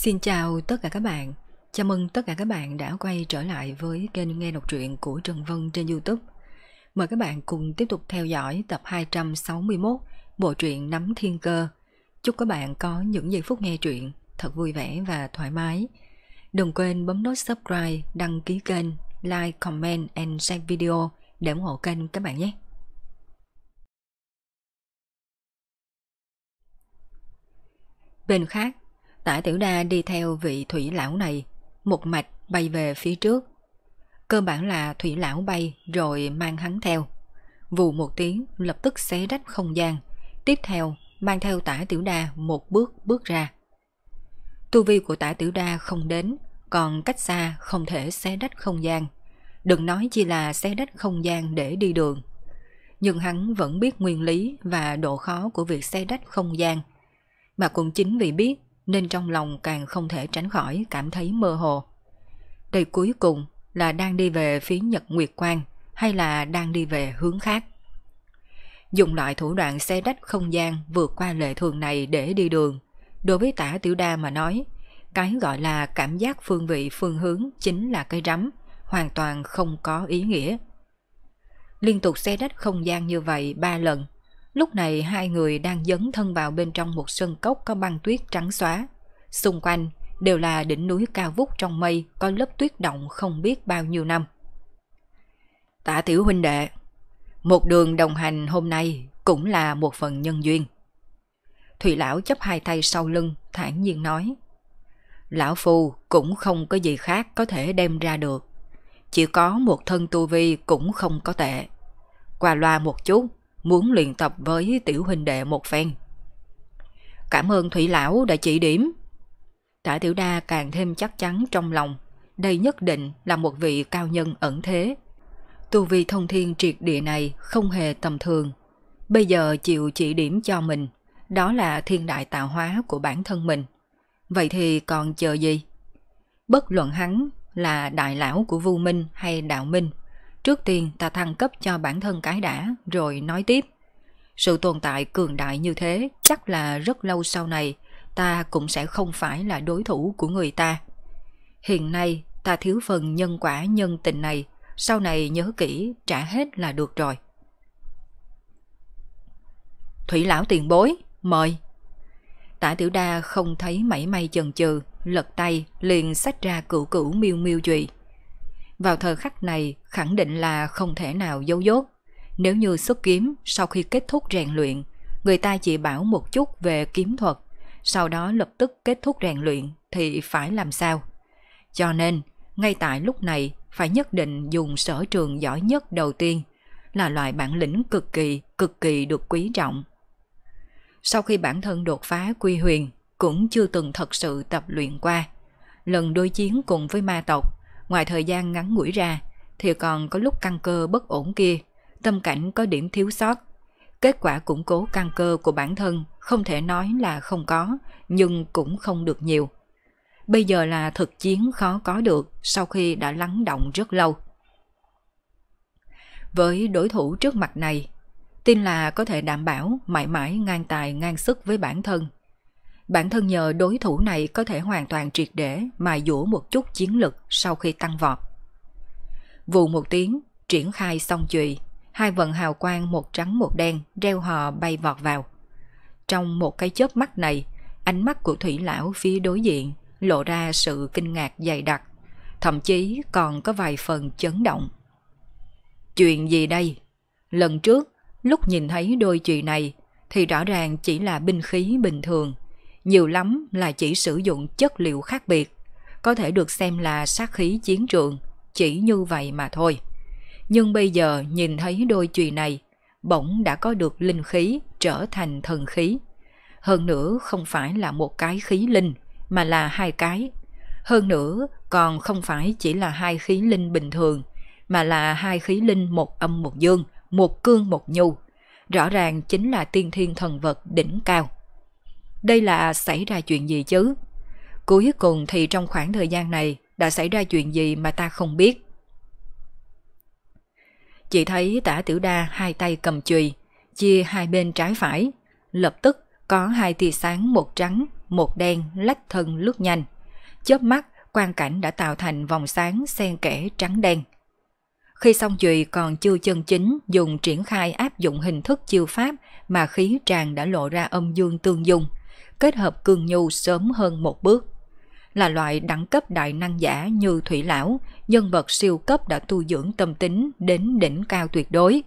Xin chào tất cả các bạn. Chào mừng tất cả các bạn đã quay trở lại với kênh nghe đọc truyện của Trần Vân trên YouTube. Mời các bạn cùng tiếp tục theo dõi tập 261 bộ truyện Nắm Thiên Cơ. Chúc các bạn có những giây phút nghe truyện thật vui vẻ và thoải mái. Đừng quên bấm nút subscribe, đăng ký kênh, like, comment and share video để ủng hộ kênh các bạn nhé. Bên khác, Tả Tiểu Đa đi theo vị thủy lão này, một mạch bay về phía trước. Cơ bản là thủy lão bay rồi mang hắn theo. Vù một tiếng lập tức xé rách không gian, tiếp theo mang theo tả Tiểu Đa một bước bước ra. Tu vi của tả Tiểu Đa không đến, còn cách xa không thể xé rách không gian. Đừng nói chỉ là xé rách không gian để đi đường. Nhưng hắn vẫn biết nguyên lý và độ khó của việc xé rách không gian. Mà cũng chính vì biết nên trong lòng càng không thể tránh khỏi cảm thấy mơ hồ. Đây cuối cùng là đang đi về phía Nhật Nguyệt Quang hay là đang đi về hướng khác. Dùng loại thủ đoạn xe đách không gian vượt qua lệ thường này để đi đường, đối với tả tiểu đa mà nói, cái gọi là cảm giác phương vị phương hướng chính là cây rắm, hoàn toàn không có ý nghĩa. Liên tục xe đách không gian như vậy ba lần, Lúc này hai người đang dấn thân vào bên trong một sân cốc có băng tuyết trắng xóa. Xung quanh đều là đỉnh núi cao vút trong mây có lớp tuyết động không biết bao nhiêu năm. Tả tiểu huynh đệ, một đường đồng hành hôm nay cũng là một phần nhân duyên. Thủy lão chấp hai tay sau lưng, thản nhiên nói. Lão phù cũng không có gì khác có thể đem ra được. Chỉ có một thân tu vi cũng không có tệ. Qua loa một chút muốn luyện tập với tiểu huynh đệ một phen. Cảm ơn Thủy Lão đã chỉ điểm. Tả Tiểu Đa càng thêm chắc chắn trong lòng, đây nhất định là một vị cao nhân ẩn thế. Tu vi thông thiên triệt địa này không hề tầm thường. Bây giờ chịu chỉ điểm cho mình, đó là thiên đại tạo hóa của bản thân mình. Vậy thì còn chờ gì? Bất luận hắn là đại lão của Vu Minh hay Đạo Minh Trước tiên ta thăng cấp cho bản thân cái đã, rồi nói tiếp. Sự tồn tại cường đại như thế chắc là rất lâu sau này ta cũng sẽ không phải là đối thủ của người ta. Hiện nay ta thiếu phần nhân quả nhân tình này, sau này nhớ kỹ trả hết là được rồi. Thủy lão tiền bối, mời. Tả tiểu đa không thấy mảy may chần chừ, lật tay liền sách ra cựu cửu miêu miêu trụy vào thời khắc này khẳng định là không thể nào giấu dốt. Nếu như xuất kiếm sau khi kết thúc rèn luyện, người ta chỉ bảo một chút về kiếm thuật, sau đó lập tức kết thúc rèn luyện thì phải làm sao? Cho nên, ngay tại lúc này phải nhất định dùng sở trường giỏi nhất đầu tiên, là loại bản lĩnh cực kỳ, cực kỳ được quý trọng. Sau khi bản thân đột phá quy huyền, cũng chưa từng thật sự tập luyện qua. Lần đối chiến cùng với ma tộc Ngoài thời gian ngắn ngủi ra, thì còn có lúc căng cơ bất ổn kia, tâm cảnh có điểm thiếu sót. Kết quả củng cố căng cơ của bản thân không thể nói là không có, nhưng cũng không được nhiều. Bây giờ là thực chiến khó có được sau khi đã lắng động rất lâu. Với đối thủ trước mặt này, tin là có thể đảm bảo mãi mãi ngang tài ngang sức với bản thân bản thân nhờ đối thủ này có thể hoàn toàn triệt để mà dũa một chút chiến lực sau khi tăng vọt. Vụ một tiếng, triển khai xong chùy, hai vận hào quang một trắng một đen reo hò bay vọt vào. Trong một cái chớp mắt này, ánh mắt của thủy lão phía đối diện lộ ra sự kinh ngạc dày đặc, thậm chí còn có vài phần chấn động. Chuyện gì đây? Lần trước, lúc nhìn thấy đôi chùy này thì rõ ràng chỉ là binh khí bình thường nhiều lắm là chỉ sử dụng chất liệu khác biệt, có thể được xem là sát khí chiến trường, chỉ như vậy mà thôi. Nhưng bây giờ nhìn thấy đôi chùy này, bỗng đã có được linh khí trở thành thần khí. Hơn nữa không phải là một cái khí linh, mà là hai cái. Hơn nữa còn không phải chỉ là hai khí linh bình thường, mà là hai khí linh một âm một dương, một cương một nhu. Rõ ràng chính là tiên thiên thần vật đỉnh cao đây là xảy ra chuyện gì chứ? Cuối cùng thì trong khoảng thời gian này đã xảy ra chuyện gì mà ta không biết. chỉ thấy tả tiểu đa hai tay cầm chùy, chia hai bên trái phải. Lập tức có hai tia sáng một trắng, một đen lách thân lướt nhanh. Chớp mắt, quang cảnh đã tạo thành vòng sáng xen kẽ trắng đen. Khi xong chùy còn chưa chân chính dùng triển khai áp dụng hình thức chiêu pháp mà khí tràn đã lộ ra âm dương tương dung kết hợp cường nhu sớm hơn một bước. Là loại đẳng cấp đại năng giả như Thủy Lão, nhân vật siêu cấp đã tu dưỡng tâm tính đến đỉnh cao tuyệt đối.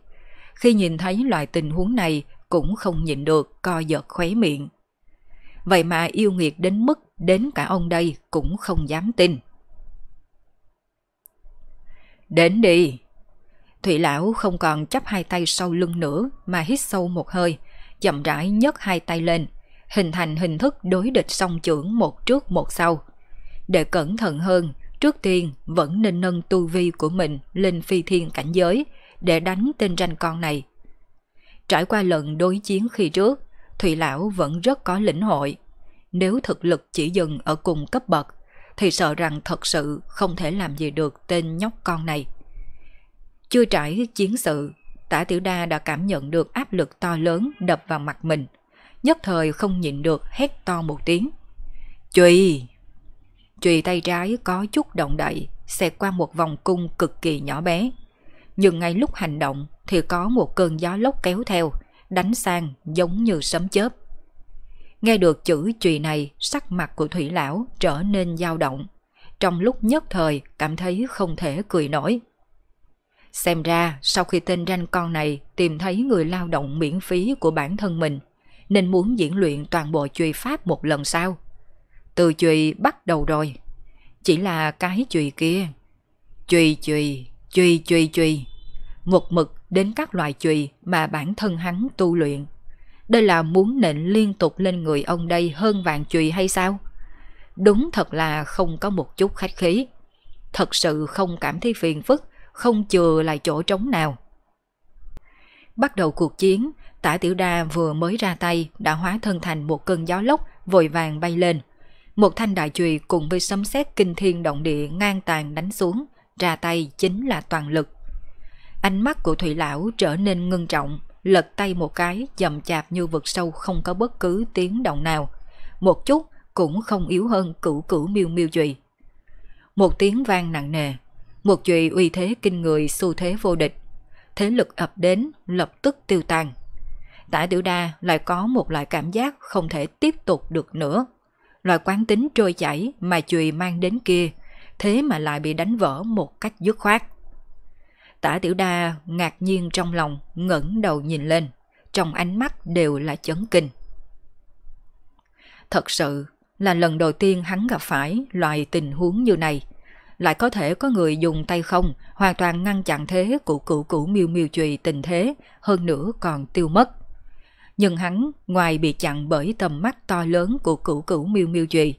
Khi nhìn thấy loại tình huống này cũng không nhịn được co giật khóe miệng. Vậy mà yêu nghiệt đến mức đến cả ông đây cũng không dám tin. Đến đi! Thủy lão không còn chấp hai tay sau lưng nữa mà hít sâu một hơi, chậm rãi nhấc hai tay lên, hình thành hình thức đối địch song trưởng một trước một sau. Để cẩn thận hơn, trước tiên vẫn nên nâng tu vi của mình lên phi thiên cảnh giới để đánh tên ranh con này. Trải qua lần đối chiến khi trước, Thủy Lão vẫn rất có lĩnh hội. Nếu thực lực chỉ dừng ở cùng cấp bậc, thì sợ rằng thật sự không thể làm gì được tên nhóc con này. Chưa trải chiến sự, Tả Tiểu Đa đã cảm nhận được áp lực to lớn đập vào mặt mình – nhất thời không nhịn được hét to một tiếng. Chùy! Chùy tay trái có chút động đậy, xẹt qua một vòng cung cực kỳ nhỏ bé. Nhưng ngay lúc hành động thì có một cơn gió lốc kéo theo, đánh sang giống như sấm chớp. Nghe được chữ chùy này, sắc mặt của thủy lão trở nên dao động. Trong lúc nhất thời cảm thấy không thể cười nổi. Xem ra sau khi tên ranh con này tìm thấy người lao động miễn phí của bản thân mình nên muốn diễn luyện toàn bộ chùy pháp một lần sau. Từ chùy bắt đầu rồi, chỉ là cái chùy kia. Chùy chùy, chùy chùy chùy, một mực đến các loại chùy mà bản thân hắn tu luyện. Đây là muốn nịnh liên tục lên người ông đây hơn vạn chùy hay sao? Đúng thật là không có một chút khách khí. Thật sự không cảm thấy phiền phức, không chừa lại chỗ trống nào. Bắt đầu cuộc chiến, Tả Tiểu Đa vừa mới ra tay đã hóa thân thành một cơn gió lốc vội vàng bay lên. Một thanh đại chùy cùng với sấm sét kinh thiên động địa ngang tàn đánh xuống, ra tay chính là toàn lực. Ánh mắt của Thủy Lão trở nên ngưng trọng, lật tay một cái dầm chạp như vực sâu không có bất cứ tiếng động nào. Một chút cũng không yếu hơn cửu cửu miêu miêu chùy. Một tiếng vang nặng nề, một chùy uy thế kinh người xu thế vô địch. Thế lực ập đến, lập tức tiêu tan. Tả Tiểu Đa lại có một loại cảm giác không thể tiếp tục được nữa. Loại quán tính trôi chảy mà chùy mang đến kia, thế mà lại bị đánh vỡ một cách dứt khoát. Tả Tiểu Đa ngạc nhiên trong lòng, ngẩng đầu nhìn lên, trong ánh mắt đều là chấn kinh. Thật sự là lần đầu tiên hắn gặp phải loại tình huống như này. Lại có thể có người dùng tay không hoàn toàn ngăn chặn thế của cựu cửu miêu miêu chùy tình thế, hơn nữa còn tiêu mất nhưng hắn ngoài bị chặn bởi tầm mắt to lớn của cửu cửu miêu miêu trùy,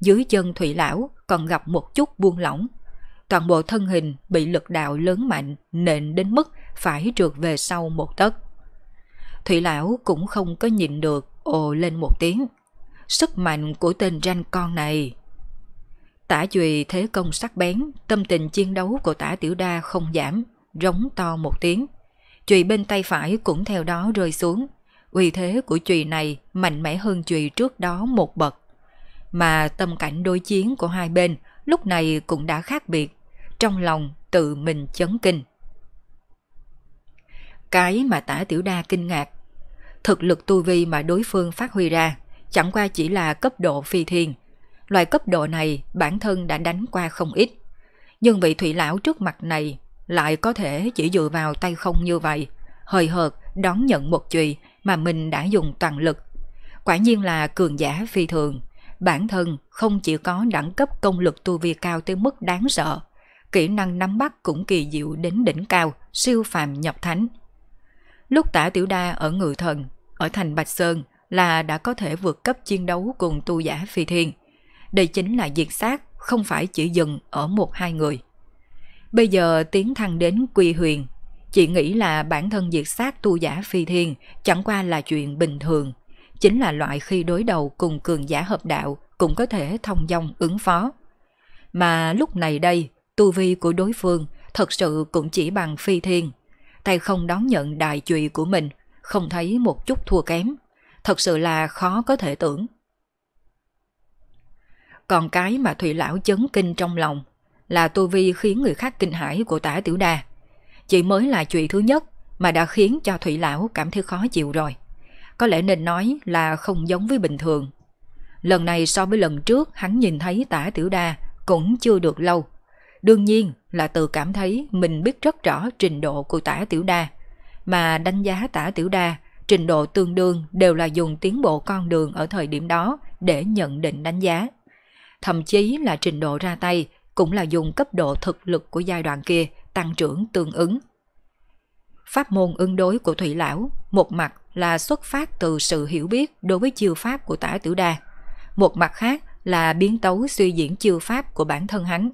dưới chân thủy lão còn gặp một chút buông lỏng. Toàn bộ thân hình bị lực đạo lớn mạnh nện đến mức phải trượt về sau một tấc. Thủy lão cũng không có nhịn được ồ lên một tiếng. Sức mạnh của tên ranh con này. Tả chùy thế công sắc bén, tâm tình chiến đấu của tả tiểu đa không giảm, rống to một tiếng. Chùy bên tay phải cũng theo đó rơi xuống, uy thế của chùy này mạnh mẽ hơn chùy trước đó một bậc. Mà tâm cảnh đối chiến của hai bên lúc này cũng đã khác biệt, trong lòng tự mình chấn kinh. Cái mà tả tiểu đa kinh ngạc, thực lực tu vi mà đối phương phát huy ra chẳng qua chỉ là cấp độ phi thiền, Loại cấp độ này bản thân đã đánh qua không ít. Nhưng vị thủy lão trước mặt này lại có thể chỉ dựa vào tay không như vậy, hời hợt đón nhận một chùy mà mình đã dùng toàn lực. Quả nhiên là cường giả phi thường, bản thân không chỉ có đẳng cấp công lực tu vi cao tới mức đáng sợ, kỹ năng nắm bắt cũng kỳ diệu đến đỉnh cao, siêu phàm nhập thánh. Lúc tả tiểu đa ở ngự thần, ở thành Bạch Sơn là đã có thể vượt cấp chiến đấu cùng tu giả phi thiên. Đây chính là diệt sát, không phải chỉ dừng ở một hai người. Bây giờ tiến thăng đến quy huyền, Chị nghĩ là bản thân diệt sát tu giả phi thiên chẳng qua là chuyện bình thường. Chính là loại khi đối đầu cùng cường giả hợp đạo cũng có thể thông dong ứng phó. Mà lúc này đây, tu vi của đối phương thật sự cũng chỉ bằng phi thiên. Tay không đón nhận đại trùy của mình, không thấy một chút thua kém. Thật sự là khó có thể tưởng. Còn cái mà Thủy Lão chấn kinh trong lòng là tu vi khiến người khác kinh hãi của tả tiểu đà chỉ mới là chuyện thứ nhất mà đã khiến cho Thủy Lão cảm thấy khó chịu rồi. Có lẽ nên nói là không giống với bình thường. Lần này so với lần trước hắn nhìn thấy tả tiểu đa cũng chưa được lâu. Đương nhiên là tự cảm thấy mình biết rất rõ trình độ của tả tiểu đa, mà đánh giá tả tiểu đa trình độ tương đương đều là dùng tiến bộ con đường ở thời điểm đó để nhận định đánh giá. Thậm chí là trình độ ra tay cũng là dùng cấp độ thực lực của giai đoạn kia tăng trưởng tương ứng. Pháp môn ứng đối của Thủy Lão một mặt là xuất phát từ sự hiểu biết đối với chiêu pháp của Tả tử Đà, một mặt khác là biến tấu suy diễn chiêu pháp của bản thân hắn.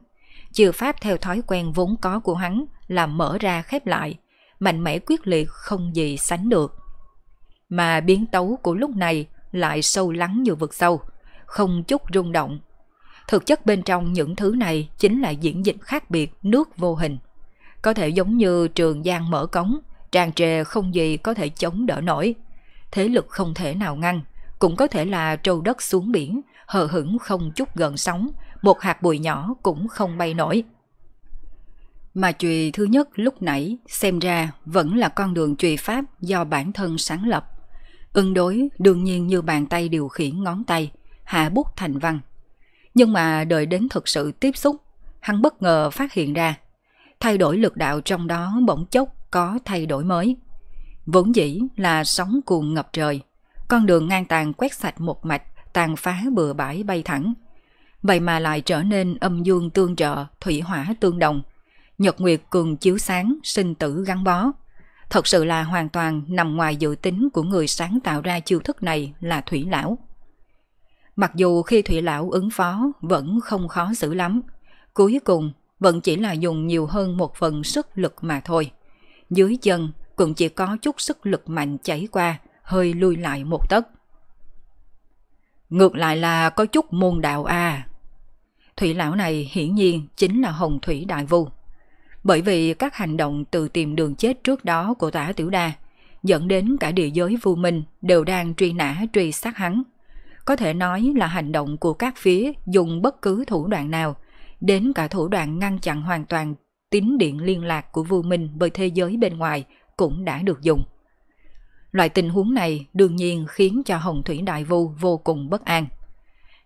Chiêu pháp theo thói quen vốn có của hắn là mở ra khép lại, mạnh mẽ quyết liệt không gì sánh được. Mà biến tấu của lúc này lại sâu lắng như vực sâu, không chút rung động. Thực chất bên trong những thứ này chính là diễn dịch khác biệt nước vô hình có thể giống như trường giang mở cống, tràn trề không gì có thể chống đỡ nổi. Thế lực không thể nào ngăn, cũng có thể là trâu đất xuống biển, hờ hững không chút gần sóng, một hạt bụi nhỏ cũng không bay nổi. Mà chùy thứ nhất lúc nãy xem ra vẫn là con đường chùy Pháp do bản thân sáng lập. ưng đối đương nhiên như bàn tay điều khiển ngón tay, hạ bút thành văn. Nhưng mà đợi đến thực sự tiếp xúc, hắn bất ngờ phát hiện ra thay đổi lực đạo trong đó bỗng chốc có thay đổi mới. Vốn dĩ là sóng cuồng ngập trời, con đường ngang tàn quét sạch một mạch, tàn phá bừa bãi bay thẳng. Vậy mà lại trở nên âm dương tương trợ, thủy hỏa tương đồng. Nhật Nguyệt cường chiếu sáng, sinh tử gắn bó. Thật sự là hoàn toàn nằm ngoài dự tính của người sáng tạo ra chiêu thức này là Thủy Lão. Mặc dù khi Thủy Lão ứng phó vẫn không khó xử lắm, cuối cùng vẫn chỉ là dùng nhiều hơn một phần sức lực mà thôi. Dưới chân cũng chỉ có chút sức lực mạnh chảy qua, hơi lui lại một tấc. Ngược lại là có chút môn đạo à. Thủy lão này hiển nhiên chính là Hồng Thủy Đại Vu. Bởi vì các hành động từ tìm đường chết trước đó của tả tiểu đa, dẫn đến cả địa giới vô minh đều đang truy nã truy sát hắn. Có thể nói là hành động của các phía dùng bất cứ thủ đoạn nào – đến cả thủ đoạn ngăn chặn hoàn toàn tín điện liên lạc của vua Minh với thế giới bên ngoài cũng đã được dùng. Loại tình huống này đương nhiên khiến cho Hồng Thủy Đại Vu vô cùng bất an.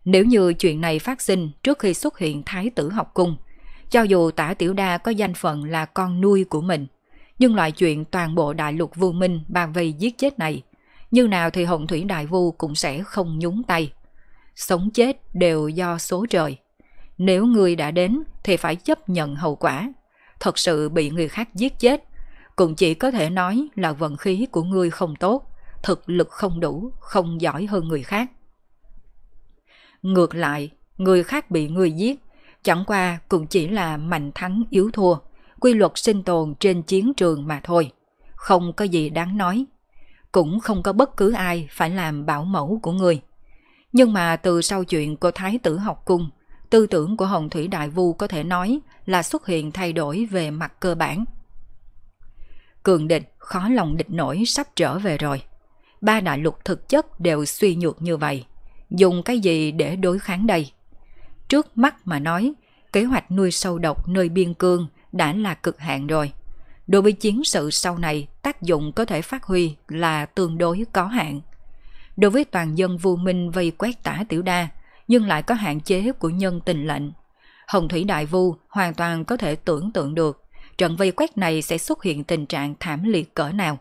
Nếu như chuyện này phát sinh trước khi xuất hiện Thái tử học cung, cho dù tả tiểu đa có danh phận là con nuôi của mình, nhưng loại chuyện toàn bộ đại lục vô minh bàn về giết chết này, như nào thì Hồng Thủy Đại Vu cũng sẽ không nhúng tay. Sống chết đều do số trời. Nếu ngươi đã đến thì phải chấp nhận hậu quả. Thật sự bị người khác giết chết, cũng chỉ có thể nói là vận khí của ngươi không tốt, thực lực không đủ, không giỏi hơn người khác. Ngược lại, người khác bị ngươi giết, chẳng qua cũng chỉ là mạnh thắng yếu thua, quy luật sinh tồn trên chiến trường mà thôi, không có gì đáng nói. Cũng không có bất cứ ai phải làm bảo mẫu của người. Nhưng mà từ sau chuyện của Thái tử học cung, tư tưởng của Hồng Thủy Đại Vu có thể nói là xuất hiện thay đổi về mặt cơ bản. Cường địch, khó lòng địch nổi sắp trở về rồi. Ba đại lục thực chất đều suy nhược như vậy. Dùng cái gì để đối kháng đây? Trước mắt mà nói, kế hoạch nuôi sâu độc nơi biên cương đã là cực hạn rồi. Đối với chiến sự sau này, tác dụng có thể phát huy là tương đối có hạn. Đối với toàn dân vô minh vây quét tả tiểu đa, nhưng lại có hạn chế của nhân tình lệnh. Hồng Thủy Đại Vu hoàn toàn có thể tưởng tượng được trận vây quét này sẽ xuất hiện tình trạng thảm liệt cỡ nào.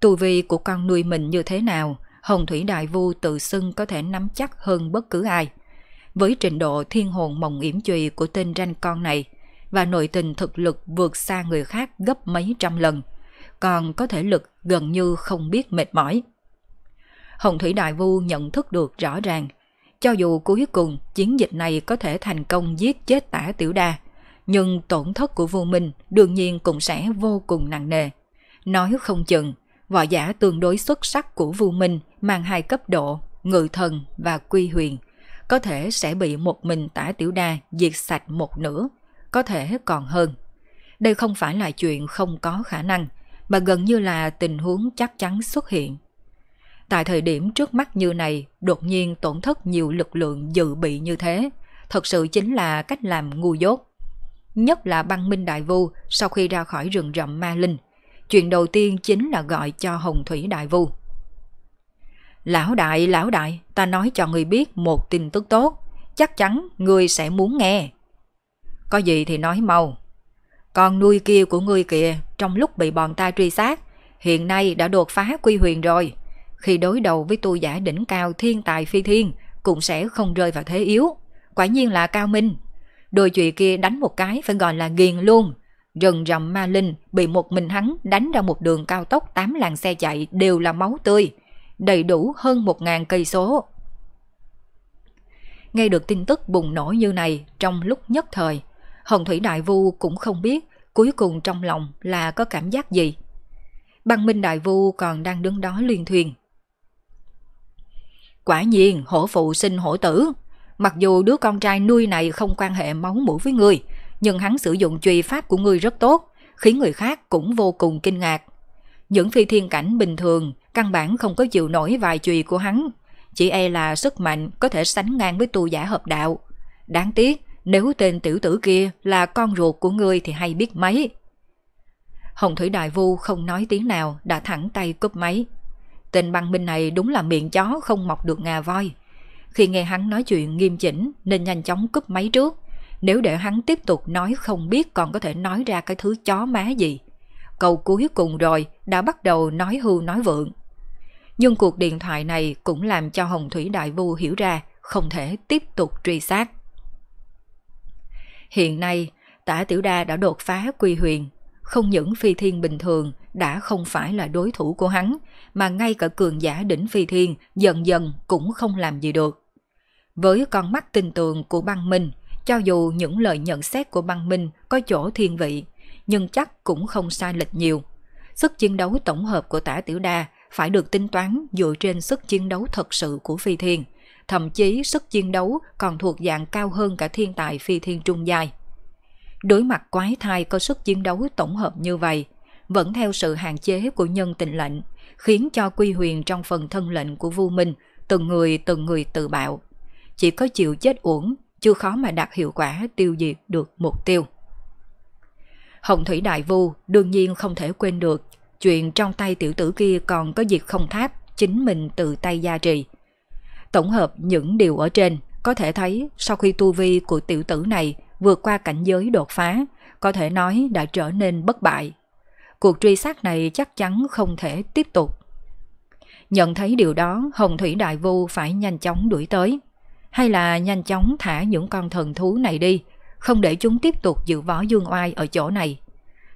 Tù vi của con nuôi mình như thế nào, Hồng Thủy Đại Vu tự xưng có thể nắm chắc hơn bất cứ ai. Với trình độ thiên hồn mộng yểm trùy của tên ranh con này, và nội tình thực lực vượt xa người khác gấp mấy trăm lần, còn có thể lực gần như không biết mệt mỏi. Hồng Thủy Đại Vu nhận thức được rõ ràng, cho dù cuối cùng chiến dịch này có thể thành công giết chết tả tiểu đa, nhưng tổn thất của vô minh đương nhiên cũng sẽ vô cùng nặng nề. Nói không chừng, võ giả tương đối xuất sắc của vô minh mang hai cấp độ, ngự thần và quy huyền, có thể sẽ bị một mình tả tiểu đa diệt sạch một nửa, có thể còn hơn. Đây không phải là chuyện không có khả năng, mà gần như là tình huống chắc chắn xuất hiện tại thời điểm trước mắt như này đột nhiên tổn thất nhiều lực lượng dự bị như thế, thật sự chính là cách làm ngu dốt. Nhất là băng minh đại vu sau khi ra khỏi rừng rậm ma linh, chuyện đầu tiên chính là gọi cho Hồng Thủy đại vu. Lão đại, lão đại, ta nói cho người biết một tin tức tốt, chắc chắn người sẽ muốn nghe. Có gì thì nói mau. Con nuôi kia của ngươi kìa, trong lúc bị bọn ta truy sát, hiện nay đã đột phá quy huyền rồi, khi đối đầu với tu giả đỉnh cao thiên tài phi thiên cũng sẽ không rơi vào thế yếu. Quả nhiên là cao minh. Đôi chuyện kia đánh một cái phải gọi là ghiền luôn. Rừng rậm ma linh bị một mình hắn đánh ra một đường cao tốc 8 làng xe chạy đều là máu tươi, đầy đủ hơn 1.000 cây số. Nghe được tin tức bùng nổ như này trong lúc nhất thời, Hồng Thủy Đại Vu cũng không biết cuối cùng trong lòng là có cảm giác gì. Băng Minh Đại Vu còn đang đứng đó liên thuyền, Quả nhiên hổ phụ sinh hổ tử. Mặc dù đứa con trai nuôi này không quan hệ máu mủ với người, nhưng hắn sử dụng truy pháp của người rất tốt, khiến người khác cũng vô cùng kinh ngạc. Những phi thiên cảnh bình thường, căn bản không có chịu nổi vài chùy của hắn, chỉ e là sức mạnh có thể sánh ngang với tu giả hợp đạo. Đáng tiếc, nếu tên tiểu tử kia là con ruột của người thì hay biết mấy. Hồng Thủy Đại Vu không nói tiếng nào đã thẳng tay cúp máy. Tên băng binh này đúng là miệng chó không mọc được ngà voi. Khi nghe hắn nói chuyện nghiêm chỉnh nên nhanh chóng cúp máy trước. Nếu để hắn tiếp tục nói không biết còn có thể nói ra cái thứ chó má gì. Câu cuối cùng rồi đã bắt đầu nói hưu nói vượng. Nhưng cuộc điện thoại này cũng làm cho Hồng Thủy Đại Vu hiểu ra không thể tiếp tục truy sát. Hiện nay, tả Tiểu Đa đã đột phá quy huyền không những phi thiên bình thường đã không phải là đối thủ của hắn, mà ngay cả cường giả đỉnh phi thiên dần dần cũng không làm gì được. Với con mắt tin tường của băng minh, cho dù những lời nhận xét của băng minh có chỗ thiên vị, nhưng chắc cũng không sai lệch nhiều. Sức chiến đấu tổng hợp của tả tiểu đa phải được tính toán dựa trên sức chiến đấu thật sự của phi thiên, thậm chí sức chiến đấu còn thuộc dạng cao hơn cả thiên tài phi thiên trung dài Đối mặt quái thai có sức chiến đấu tổng hợp như vậy, vẫn theo sự hạn chế của nhân tình lệnh, khiến cho quy huyền trong phần thân lệnh của vua Minh từng người từng người tự bạo. Chỉ có chịu chết uổng, chưa khó mà đạt hiệu quả tiêu diệt được mục tiêu. Hồng Thủy Đại Vu đương nhiên không thể quên được chuyện trong tay tiểu tử kia còn có diệt không tháp chính mình tự tay gia trì. Tổng hợp những điều ở trên, có thể thấy sau khi tu vi của tiểu tử này vượt qua cảnh giới đột phá, có thể nói đã trở nên bất bại. Cuộc truy sát này chắc chắn không thể tiếp tục. Nhận thấy điều đó, Hồng Thủy Đại Vu phải nhanh chóng đuổi tới. Hay là nhanh chóng thả những con thần thú này đi, không để chúng tiếp tục giữ võ dương oai ở chỗ này.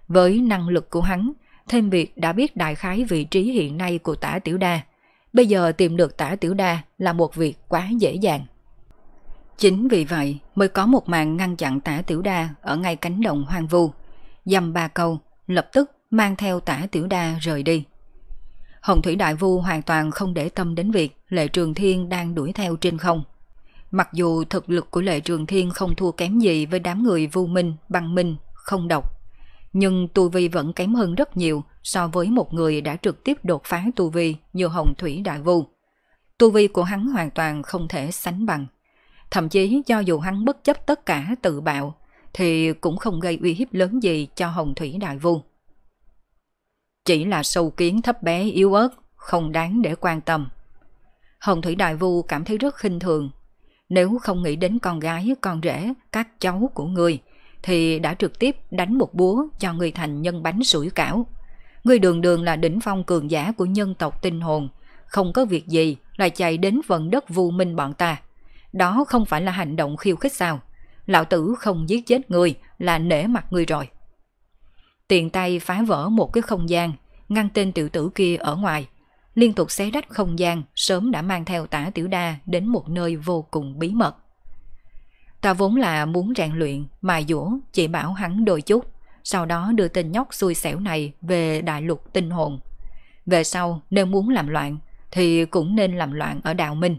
Với năng lực của hắn, thêm việc đã biết đại khái vị trí hiện nay của tả tiểu đa. Bây giờ tìm được tả tiểu đa là một việc quá dễ dàng. Chính vì vậy mới có một màn ngăn chặn tả tiểu đa ở ngay cánh đồng hoang vu. Dầm ba câu, lập tức mang theo tả tiểu đa rời đi. Hồng Thủy Đại Vu hoàn toàn không để tâm đến việc Lệ Trường Thiên đang đuổi theo trên không. Mặc dù thực lực của Lệ Trường Thiên không thua kém gì với đám người vu minh, băng minh, không độc. Nhưng tu vi vẫn kém hơn rất nhiều so với một người đã trực tiếp đột phá tu vi như Hồng Thủy Đại Vu. Tu vi của hắn hoàn toàn không thể sánh bằng. Thậm chí cho dù hắn bất chấp tất cả tự bạo, thì cũng không gây uy hiếp lớn gì cho Hồng Thủy Đại Vương. Chỉ là sâu kiến thấp bé yếu ớt, không đáng để quan tâm. Hồng Thủy Đại Vu cảm thấy rất khinh thường. Nếu không nghĩ đến con gái, con rể, các cháu của người, thì đã trực tiếp đánh một búa cho người thành nhân bánh sủi cảo. Người đường đường là đỉnh phong cường giả của nhân tộc tinh hồn, không có việc gì lại chạy đến vận đất vu minh bọn ta. Đó không phải là hành động khiêu khích sao? Lão tử không giết chết người là nể mặt người rồi. Tiện tay phá vỡ một cái không gian, ngăn tên tiểu tử kia ở ngoài. Liên tục xé rách không gian sớm đã mang theo tả tiểu đa đến một nơi vô cùng bí mật. Ta vốn là muốn rèn luyện, mài dũa, chỉ bảo hắn đôi chút, sau đó đưa tên nhóc xui xẻo này về đại lục tinh hồn. Về sau, nếu muốn làm loạn, thì cũng nên làm loạn ở đạo minh.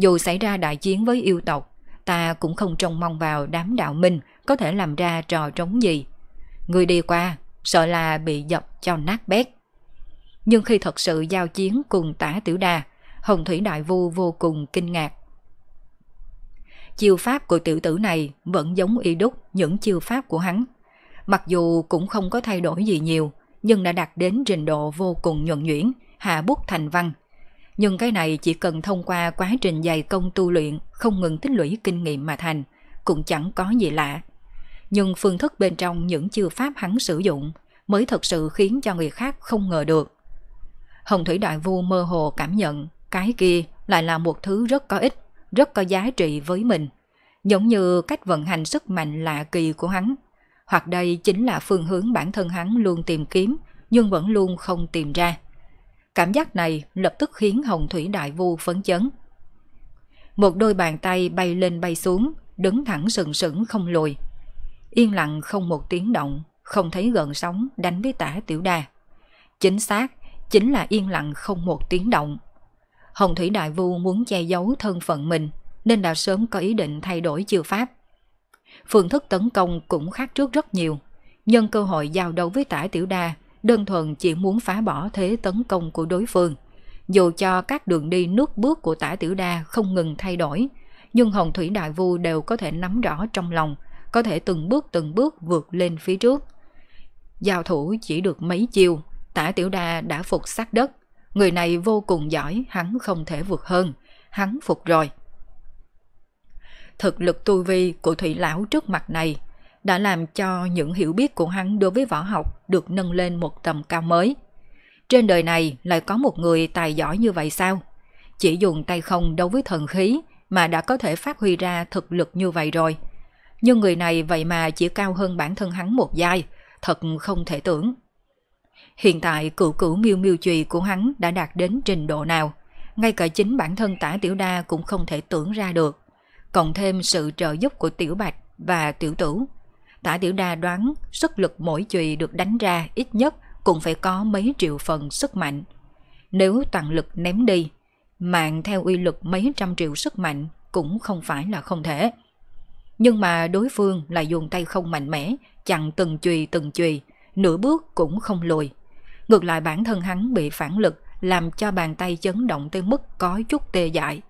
Dù xảy ra đại chiến với yêu tộc, ta cũng không trông mong vào đám đạo minh có thể làm ra trò trống gì. Người đi qua, sợ là bị dập cho nát bét. Nhưng khi thật sự giao chiến cùng tả tiểu đà, Hồng Thủy Đại Vu vô cùng kinh ngạc. Chiêu pháp của tiểu tử này vẫn giống y đúc những chiêu pháp của hắn. Mặc dù cũng không có thay đổi gì nhiều, nhưng đã đạt đến trình độ vô cùng nhuận nhuyễn, hạ bút thành văn, nhưng cái này chỉ cần thông qua quá trình dày công tu luyện, không ngừng tích lũy kinh nghiệm mà thành, cũng chẳng có gì lạ. Nhưng phương thức bên trong những chư pháp hắn sử dụng mới thật sự khiến cho người khác không ngờ được. Hồng Thủy Đại Vu mơ hồ cảm nhận cái kia lại là một thứ rất có ích, rất có giá trị với mình. Giống như cách vận hành sức mạnh lạ kỳ của hắn. Hoặc đây chính là phương hướng bản thân hắn luôn tìm kiếm nhưng vẫn luôn không tìm ra. Cảm giác này lập tức khiến Hồng Thủy Đại Vu phấn chấn. Một đôi bàn tay bay lên bay xuống, đứng thẳng sừng sững không lùi. Yên lặng không một tiếng động, không thấy gần sóng đánh với tả tiểu đà. Chính xác, chính là yên lặng không một tiếng động. Hồng Thủy Đại Vu muốn che giấu thân phận mình, nên đã sớm có ý định thay đổi chiêu pháp. Phương thức tấn công cũng khác trước rất nhiều, nhân cơ hội giao đấu với tả tiểu đa đơn thuần chỉ muốn phá bỏ thế tấn công của đối phương. Dù cho các đường đi nước bước của tả tiểu đa không ngừng thay đổi, nhưng Hồng Thủy Đại Vu đều có thể nắm rõ trong lòng, có thể từng bước từng bước vượt lên phía trước. Giao thủ chỉ được mấy chiêu, tả tiểu đa đã phục sát đất. Người này vô cùng giỏi, hắn không thể vượt hơn, hắn phục rồi. Thực lực tu vi của thủy lão trước mặt này đã làm cho những hiểu biết của hắn đối với võ học được nâng lên một tầm cao mới. Trên đời này lại có một người tài giỏi như vậy sao? Chỉ dùng tay không đấu với thần khí mà đã có thể phát huy ra thực lực như vậy rồi. Nhưng người này vậy mà chỉ cao hơn bản thân hắn một giai, thật không thể tưởng. Hiện tại cựu cửu miêu miêu trùy của hắn đã đạt đến trình độ nào, ngay cả chính bản thân tả tiểu đa cũng không thể tưởng ra được. Cộng thêm sự trợ giúp của tiểu bạch và tiểu tử Tả Tiểu Đa đoán sức lực mỗi chùy được đánh ra ít nhất cũng phải có mấy triệu phần sức mạnh. Nếu toàn lực ném đi, mạng theo uy lực mấy trăm triệu sức mạnh cũng không phải là không thể. Nhưng mà đối phương lại dùng tay không mạnh mẽ, chặn từng chùy từng chùy, nửa bước cũng không lùi. Ngược lại bản thân hắn bị phản lực làm cho bàn tay chấn động tới mức có chút tê dại.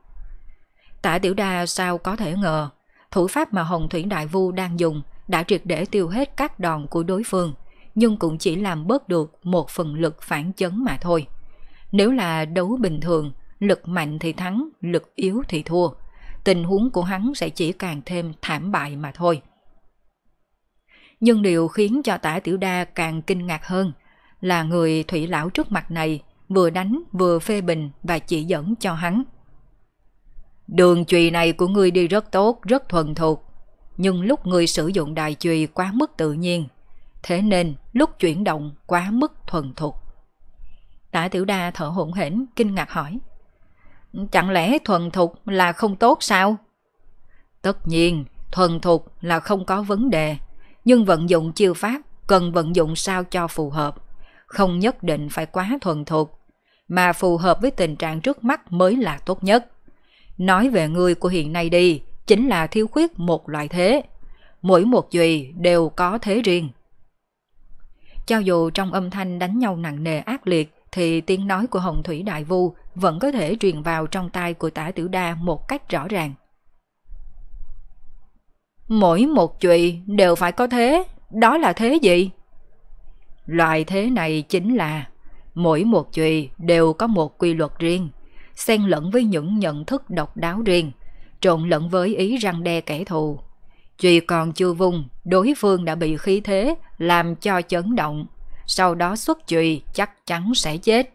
Tả Tiểu Đa sao có thể ngờ, thủ pháp mà Hồng Thủy Đại Vu đang dùng đã triệt để tiêu hết các đòn của đối phương, nhưng cũng chỉ làm bớt được một phần lực phản chấn mà thôi. Nếu là đấu bình thường, lực mạnh thì thắng, lực yếu thì thua. Tình huống của hắn sẽ chỉ càng thêm thảm bại mà thôi. Nhưng điều khiến cho tả tiểu đa càng kinh ngạc hơn là người thủy lão trước mặt này vừa đánh vừa phê bình và chỉ dẫn cho hắn. Đường chùy này của ngươi đi rất tốt, rất thuần thục, nhưng lúc người sử dụng đài chùy quá mức tự nhiên, thế nên lúc chuyển động quá mức thuần thục. Tả tiểu đa thở hổn hển, kinh ngạc hỏi. Chẳng lẽ thuần thục là không tốt sao? Tất nhiên, thuần thục là không có vấn đề, nhưng vận dụng chiêu pháp cần vận dụng sao cho phù hợp, không nhất định phải quá thuần thục, mà phù hợp với tình trạng trước mắt mới là tốt nhất. Nói về người của hiện nay đi, chính là thiếu khuyết một loại thế. Mỗi một duy đều có thế riêng. Cho dù trong âm thanh đánh nhau nặng nề ác liệt, thì tiếng nói của Hồng Thủy Đại Vu vẫn có thể truyền vào trong tai của tả tiểu đa một cách rõ ràng. Mỗi một chùy đều phải có thế, đó là thế gì? Loại thế này chính là mỗi một chùy đều có một quy luật riêng, xen lẫn với những nhận thức độc đáo riêng trộn lẫn với ý răng đe kẻ thù. Chùy còn chưa vung, đối phương đã bị khí thế làm cho chấn động, sau đó xuất chùy chắc chắn sẽ chết.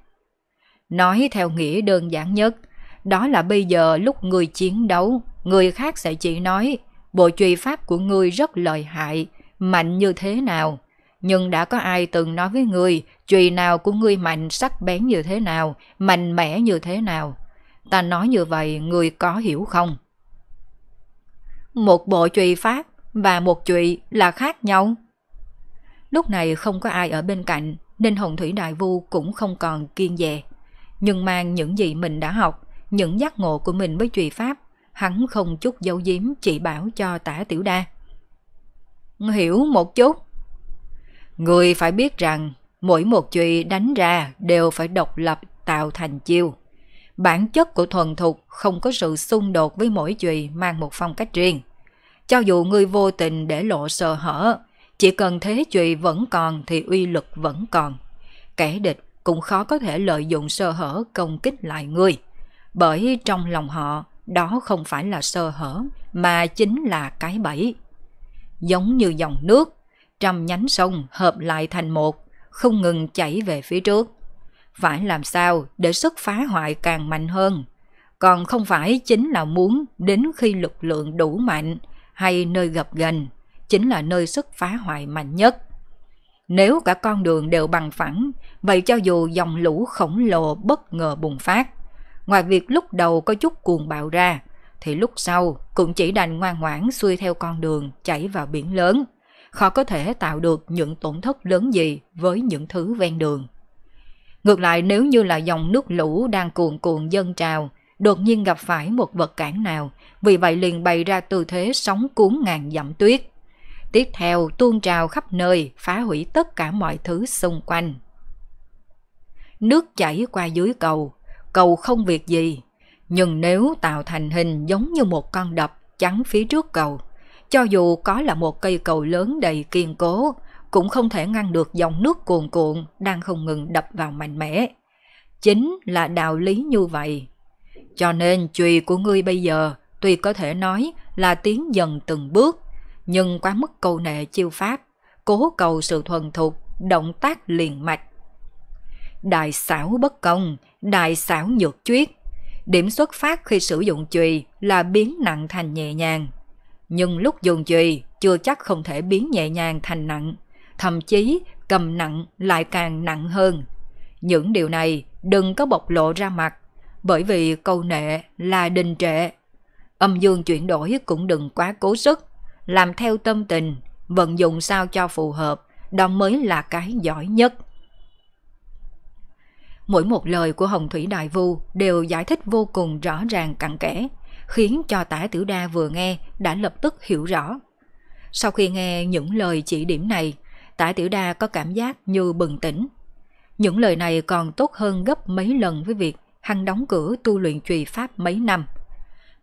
Nói theo nghĩa đơn giản nhất, đó là bây giờ lúc người chiến đấu, người khác sẽ chỉ nói bộ chùy pháp của ngươi rất lợi hại, mạnh như thế nào. Nhưng đã có ai từng nói với người chùy nào của ngươi mạnh sắc bén như thế nào, mạnh mẽ như thế nào. Ta nói như vậy người có hiểu không? một bộ chùy pháp và một chùy là khác nhau. Lúc này không có ai ở bên cạnh nên Hồng Thủy Đại Vu cũng không còn kiên dè. Nhưng mang những gì mình đã học, những giác ngộ của mình với chùy pháp, hắn không chút giấu giếm chỉ bảo cho tả tiểu đa. Hiểu một chút. Người phải biết rằng mỗi một chùy đánh ra đều phải độc lập tạo thành chiêu. Bản chất của thuần thục không có sự xung đột với mỗi chùy mang một phong cách riêng. Cho dù ngươi vô tình để lộ sơ hở, chỉ cần thế chùy vẫn còn thì uy lực vẫn còn. Kẻ địch cũng khó có thể lợi dụng sơ hở công kích lại ngươi, bởi trong lòng họ đó không phải là sơ hở mà chính là cái bẫy. Giống như dòng nước, trăm nhánh sông hợp lại thành một, không ngừng chảy về phía trước. Phải làm sao để sức phá hoại càng mạnh hơn, còn không phải chính là muốn đến khi lực lượng đủ mạnh hay nơi gập ghềnh chính là nơi sức phá hoại mạnh nhất. Nếu cả con đường đều bằng phẳng, vậy cho dù dòng lũ khổng lồ bất ngờ bùng phát, ngoài việc lúc đầu có chút cuồng bạo ra, thì lúc sau cũng chỉ đành ngoan ngoãn xuôi theo con đường chảy vào biển lớn, khó có thể tạo được những tổn thất lớn gì với những thứ ven đường. Ngược lại nếu như là dòng nước lũ đang cuồn cuộn dâng trào, đột nhiên gặp phải một vật cản nào, vì vậy liền bày ra tư thế sóng cuốn ngàn dặm tuyết. Tiếp theo tuôn trào khắp nơi, phá hủy tất cả mọi thứ xung quanh. Nước chảy qua dưới cầu, cầu không việc gì, nhưng nếu tạo thành hình giống như một con đập chắn phía trước cầu, cho dù có là một cây cầu lớn đầy kiên cố, cũng không thể ngăn được dòng nước cuồn cuộn đang không ngừng đập vào mạnh mẽ. Chính là đạo lý như vậy cho nên chùy của ngươi bây giờ tuy có thể nói là tiến dần từng bước, nhưng quá mức câu nệ chiêu pháp, cố cầu sự thuần thục, động tác liền mạch. Đại xảo bất công, đại xảo nhược chuyết. Điểm xuất phát khi sử dụng chùy là biến nặng thành nhẹ nhàng. Nhưng lúc dùng chùy chưa chắc không thể biến nhẹ nhàng thành nặng, thậm chí cầm nặng lại càng nặng hơn. Những điều này đừng có bộc lộ ra mặt bởi vì câu nệ là đình trệ. Âm dương chuyển đổi cũng đừng quá cố sức, làm theo tâm tình, vận dụng sao cho phù hợp, đó mới là cái giỏi nhất. Mỗi một lời của Hồng Thủy Đại Vu đều giải thích vô cùng rõ ràng cặn kẽ, khiến cho tả tử đa vừa nghe đã lập tức hiểu rõ. Sau khi nghe những lời chỉ điểm này, tả tiểu đa có cảm giác như bừng tỉnh. Những lời này còn tốt hơn gấp mấy lần với việc hắn đóng cửa tu luyện trùy pháp mấy năm.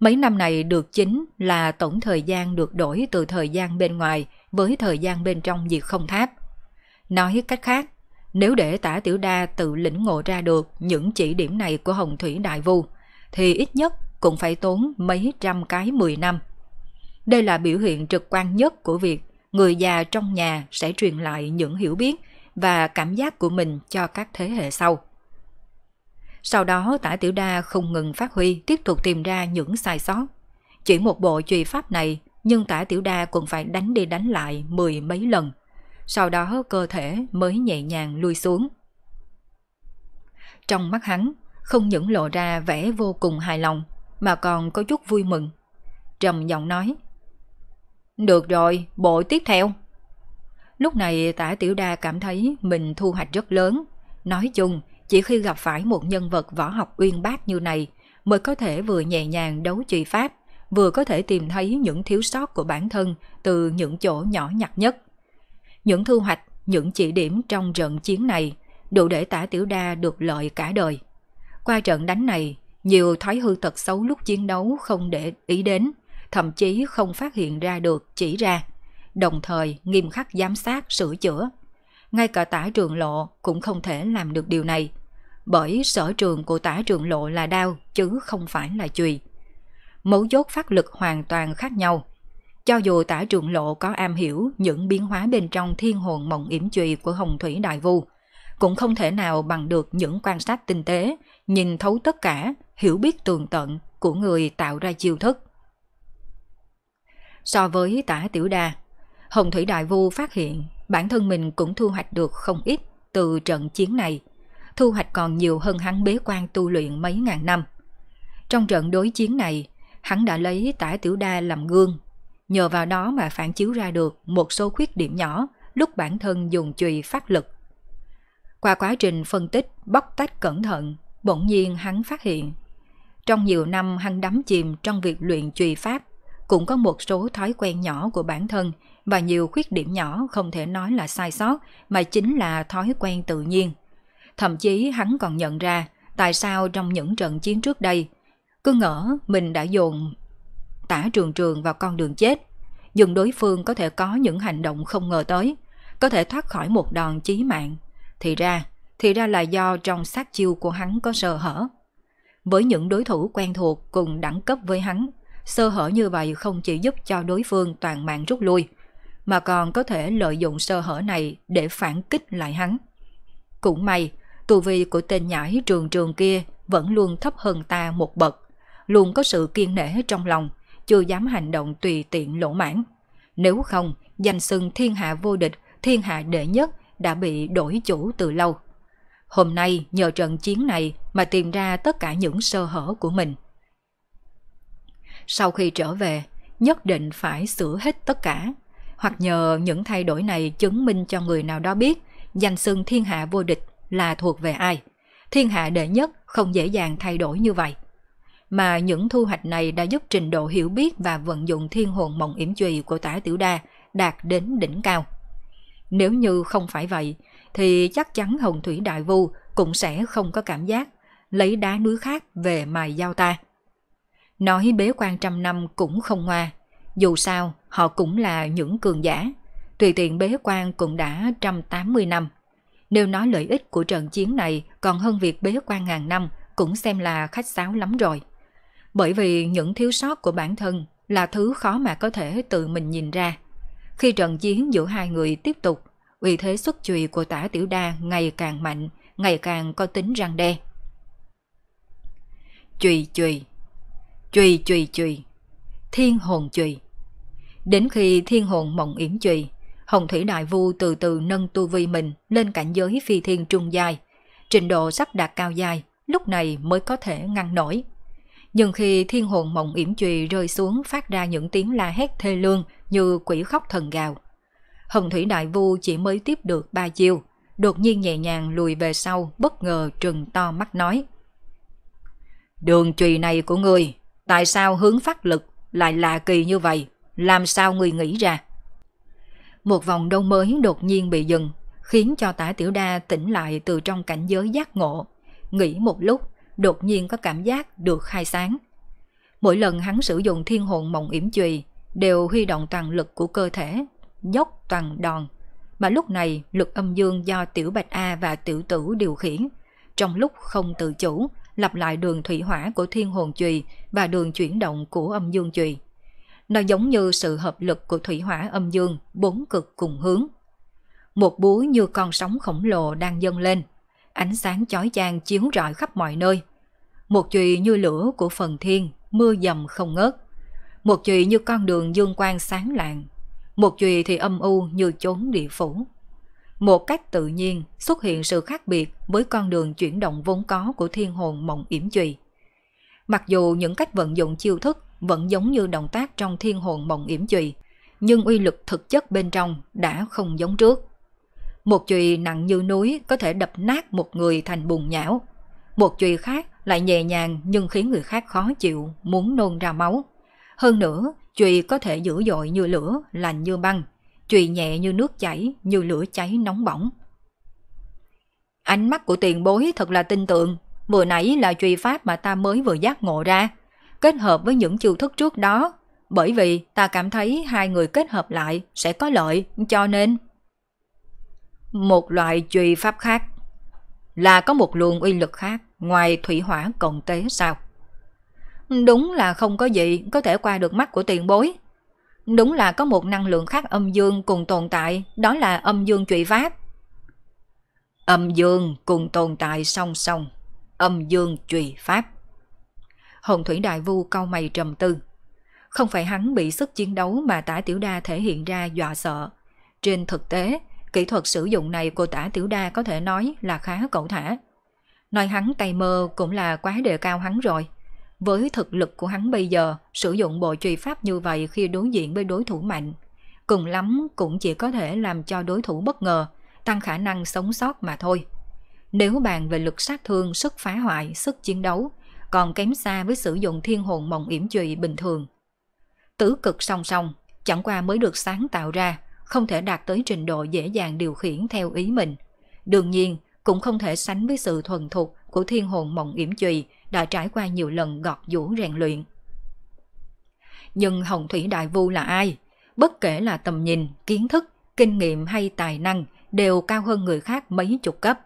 Mấy năm này được chính là tổng thời gian được đổi từ thời gian bên ngoài với thời gian bên trong diệt không tháp. Nói cách khác, nếu để tả tiểu đa tự lĩnh ngộ ra được những chỉ điểm này của Hồng Thủy Đại Vu, thì ít nhất cũng phải tốn mấy trăm cái mười năm. Đây là biểu hiện trực quan nhất của việc người già trong nhà sẽ truyền lại những hiểu biết và cảm giác của mình cho các thế hệ sau. Sau đó tả tiểu đa không ngừng phát huy tiếp tục tìm ra những sai sót. Chỉ một bộ trùy pháp này nhưng tả tiểu đa cũng phải đánh đi đánh lại mười mấy lần. Sau đó cơ thể mới nhẹ nhàng lui xuống. Trong mắt hắn, không những lộ ra vẻ vô cùng hài lòng mà còn có chút vui mừng. Trầm giọng nói Được rồi, bộ tiếp theo. Lúc này tả tiểu đa cảm thấy mình thu hoạch rất lớn. Nói chung, chỉ khi gặp phải một nhân vật võ học uyên bác như này mới có thể vừa nhẹ nhàng đấu trì pháp, vừa có thể tìm thấy những thiếu sót của bản thân từ những chỗ nhỏ nhặt nhất. Những thu hoạch, những chỉ điểm trong trận chiến này đủ để tả tiểu đa được lợi cả đời. Qua trận đánh này, nhiều thói hư tật xấu lúc chiến đấu không để ý đến, thậm chí không phát hiện ra được chỉ ra, đồng thời nghiêm khắc giám sát sửa chữa. Ngay cả tả trường lộ cũng không thể làm được điều này, bởi sở trường của tả trường lộ là đao chứ không phải là chùy. Mấu chốt phát lực hoàn toàn khác nhau. Cho dù tả trường lộ có am hiểu những biến hóa bên trong thiên hồn mộng yểm chùy của Hồng Thủy Đại Vu, cũng không thể nào bằng được những quan sát tinh tế, nhìn thấu tất cả, hiểu biết tường tận của người tạo ra chiêu thức. So với tả tiểu đa, Hồng Thủy Đại Vu phát hiện bản thân mình cũng thu hoạch được không ít từ trận chiến này – thu hoạch còn nhiều hơn hắn bế quan tu luyện mấy ngàn năm. Trong trận đối chiến này, hắn đã lấy tả tiểu đa làm gương, nhờ vào đó mà phản chiếu ra được một số khuyết điểm nhỏ lúc bản thân dùng chùy phát lực. Qua quá trình phân tích, bóc tách cẩn thận, bỗng nhiên hắn phát hiện. Trong nhiều năm hắn đắm chìm trong việc luyện chùy pháp, cũng có một số thói quen nhỏ của bản thân và nhiều khuyết điểm nhỏ không thể nói là sai sót mà chính là thói quen tự nhiên. Thậm chí hắn còn nhận ra tại sao trong những trận chiến trước đây, cứ ngỡ mình đã dồn tả trường trường vào con đường chết, nhưng đối phương có thể có những hành động không ngờ tới, có thể thoát khỏi một đòn chí mạng. Thì ra, thì ra là do trong sát chiêu của hắn có sơ hở. Với những đối thủ quen thuộc cùng đẳng cấp với hắn, sơ hở như vậy không chỉ giúp cho đối phương toàn mạng rút lui, mà còn có thể lợi dụng sơ hở này để phản kích lại hắn. Cũng may, tu vi của tên nhãi trường trường kia vẫn luôn thấp hơn ta một bậc, luôn có sự kiên nể trong lòng, chưa dám hành động tùy tiện lỗ mãn. Nếu không, danh xưng thiên hạ vô địch, thiên hạ đệ nhất đã bị đổi chủ từ lâu. Hôm nay nhờ trận chiến này mà tìm ra tất cả những sơ hở của mình. Sau khi trở về, nhất định phải sửa hết tất cả, hoặc nhờ những thay đổi này chứng minh cho người nào đó biết danh xưng thiên hạ vô địch là thuộc về ai. Thiên hạ đệ nhất không dễ dàng thay đổi như vậy. Mà những thu hoạch này đã giúp trình độ hiểu biết và vận dụng thiên hồn mộng yểm trùy của tả tiểu đa đạt đến đỉnh cao. Nếu như không phải vậy, thì chắc chắn Hồng Thủy Đại Vu cũng sẽ không có cảm giác lấy đá núi khác về mài giao ta. Nói bế quan trăm năm cũng không ngoa, dù sao họ cũng là những cường giả, tùy tiện bế quan cũng đã trăm tám mươi năm. Nếu nói lợi ích của trận chiến này còn hơn việc bế quan ngàn năm cũng xem là khách sáo lắm rồi. Bởi vì những thiếu sót của bản thân là thứ khó mà có thể tự mình nhìn ra. Khi trận chiến giữa hai người tiếp tục, uy thế xuất chùy của tả tiểu đa ngày càng mạnh, ngày càng có tính răng đe. Chùy chùy, chùy chùy chùy, thiên hồn chùy. Đến khi thiên hồn mộng yểm chùy, Hồng Thủy Đại Vu từ từ nâng tu vi mình lên cảnh giới phi thiên trung dài. Trình độ sắp đạt cao dài, lúc này mới có thể ngăn nổi. Nhưng khi thiên hồn mộng yểm trùy rơi xuống phát ra những tiếng la hét thê lương như quỷ khóc thần gào. Hồng Thủy Đại Vu chỉ mới tiếp được ba chiêu, đột nhiên nhẹ nhàng lùi về sau bất ngờ trừng to mắt nói. Đường trùy này của người, tại sao hướng phát lực lại lạ kỳ như vậy? Làm sao người nghĩ ra? một vòng đông mới đột nhiên bị dừng, khiến cho tả tiểu đa tỉnh lại từ trong cảnh giới giác ngộ. Nghĩ một lúc, đột nhiên có cảm giác được khai sáng. Mỗi lần hắn sử dụng thiên hồn mộng yểm chùy đều huy động toàn lực của cơ thể, dốc toàn đòn. Mà lúc này lực âm dương do tiểu bạch A và tiểu tử điều khiển, trong lúc không tự chủ, lặp lại đường thủy hỏa của thiên hồn chùy và đường chuyển động của âm dương chùy nó giống như sự hợp lực của thủy hỏa âm dương bốn cực cùng hướng. Một búa như con sóng khổng lồ đang dâng lên, ánh sáng chói chang chiếu rọi khắp mọi nơi. Một chùy như lửa của phần thiên, mưa dầm không ngớt. Một chùy như con đường dương quang sáng lạng, một chùy thì âm u như chốn địa phủ. Một cách tự nhiên xuất hiện sự khác biệt với con đường chuyển động vốn có của thiên hồn mộng yểm chùy. Mặc dù những cách vận dụng chiêu thức vẫn giống như động tác trong thiên hồn mộng yểm chùy, nhưng uy lực thực chất bên trong đã không giống trước. Một chùy nặng như núi có thể đập nát một người thành bùn nhão. Một chùy khác lại nhẹ nhàng nhưng khiến người khác khó chịu, muốn nôn ra máu. Hơn nữa, chùy có thể dữ dội như lửa, lành như băng, chùy nhẹ như nước chảy, như lửa cháy nóng bỏng. Ánh mắt của tiền bối thật là tin tưởng, vừa nãy là chùy pháp mà ta mới vừa giác ngộ ra kết hợp với những chiêu thức trước đó, bởi vì ta cảm thấy hai người kết hợp lại sẽ có lợi, cho nên một loại trùy pháp khác là có một luồng uy lực khác ngoài thủy hỏa cộng tế sao? Đúng là không có gì có thể qua được mắt của tiền bối. Đúng là có một năng lượng khác âm dương cùng tồn tại, đó là âm dương trụy pháp. Âm dương cùng tồn tại song song, âm dương trụy pháp. Hồng Thủy Đại Vu cau mày trầm tư. Không phải hắn bị sức chiến đấu mà tả tiểu đa thể hiện ra dọa sợ. Trên thực tế, kỹ thuật sử dụng này của tả tiểu đa có thể nói là khá cẩu thả. Nói hắn tay mơ cũng là quá đề cao hắn rồi. Với thực lực của hắn bây giờ, sử dụng bộ truy pháp như vậy khi đối diện với đối thủ mạnh, cùng lắm cũng chỉ có thể làm cho đối thủ bất ngờ, tăng khả năng sống sót mà thôi. Nếu bàn về lực sát thương, sức phá hoại, sức chiến đấu, còn kém xa với sử dụng thiên hồn mộng yểm trụy bình thường. Tứ cực song song, chẳng qua mới được sáng tạo ra, không thể đạt tới trình độ dễ dàng điều khiển theo ý mình. Đương nhiên, cũng không thể sánh với sự thuần thục của thiên hồn mộng yểm trùy đã trải qua nhiều lần gọt vũ rèn luyện. Nhưng Hồng Thủy Đại Vu là ai? Bất kể là tầm nhìn, kiến thức, kinh nghiệm hay tài năng đều cao hơn người khác mấy chục cấp.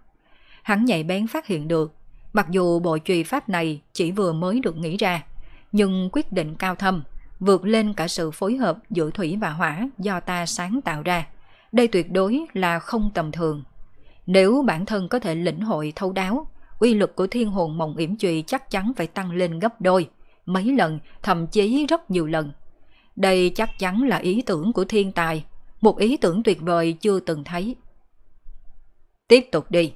Hắn nhạy bén phát hiện được Mặc dù bộ trùy pháp này chỉ vừa mới được nghĩ ra, nhưng quyết định cao thâm, vượt lên cả sự phối hợp giữa thủy và hỏa do ta sáng tạo ra. Đây tuyệt đối là không tầm thường. Nếu bản thân có thể lĩnh hội thấu đáo, uy lực của thiên hồn mộng yểm trùy chắc chắn phải tăng lên gấp đôi, mấy lần, thậm chí rất nhiều lần. Đây chắc chắn là ý tưởng của thiên tài, một ý tưởng tuyệt vời chưa từng thấy. Tiếp tục đi.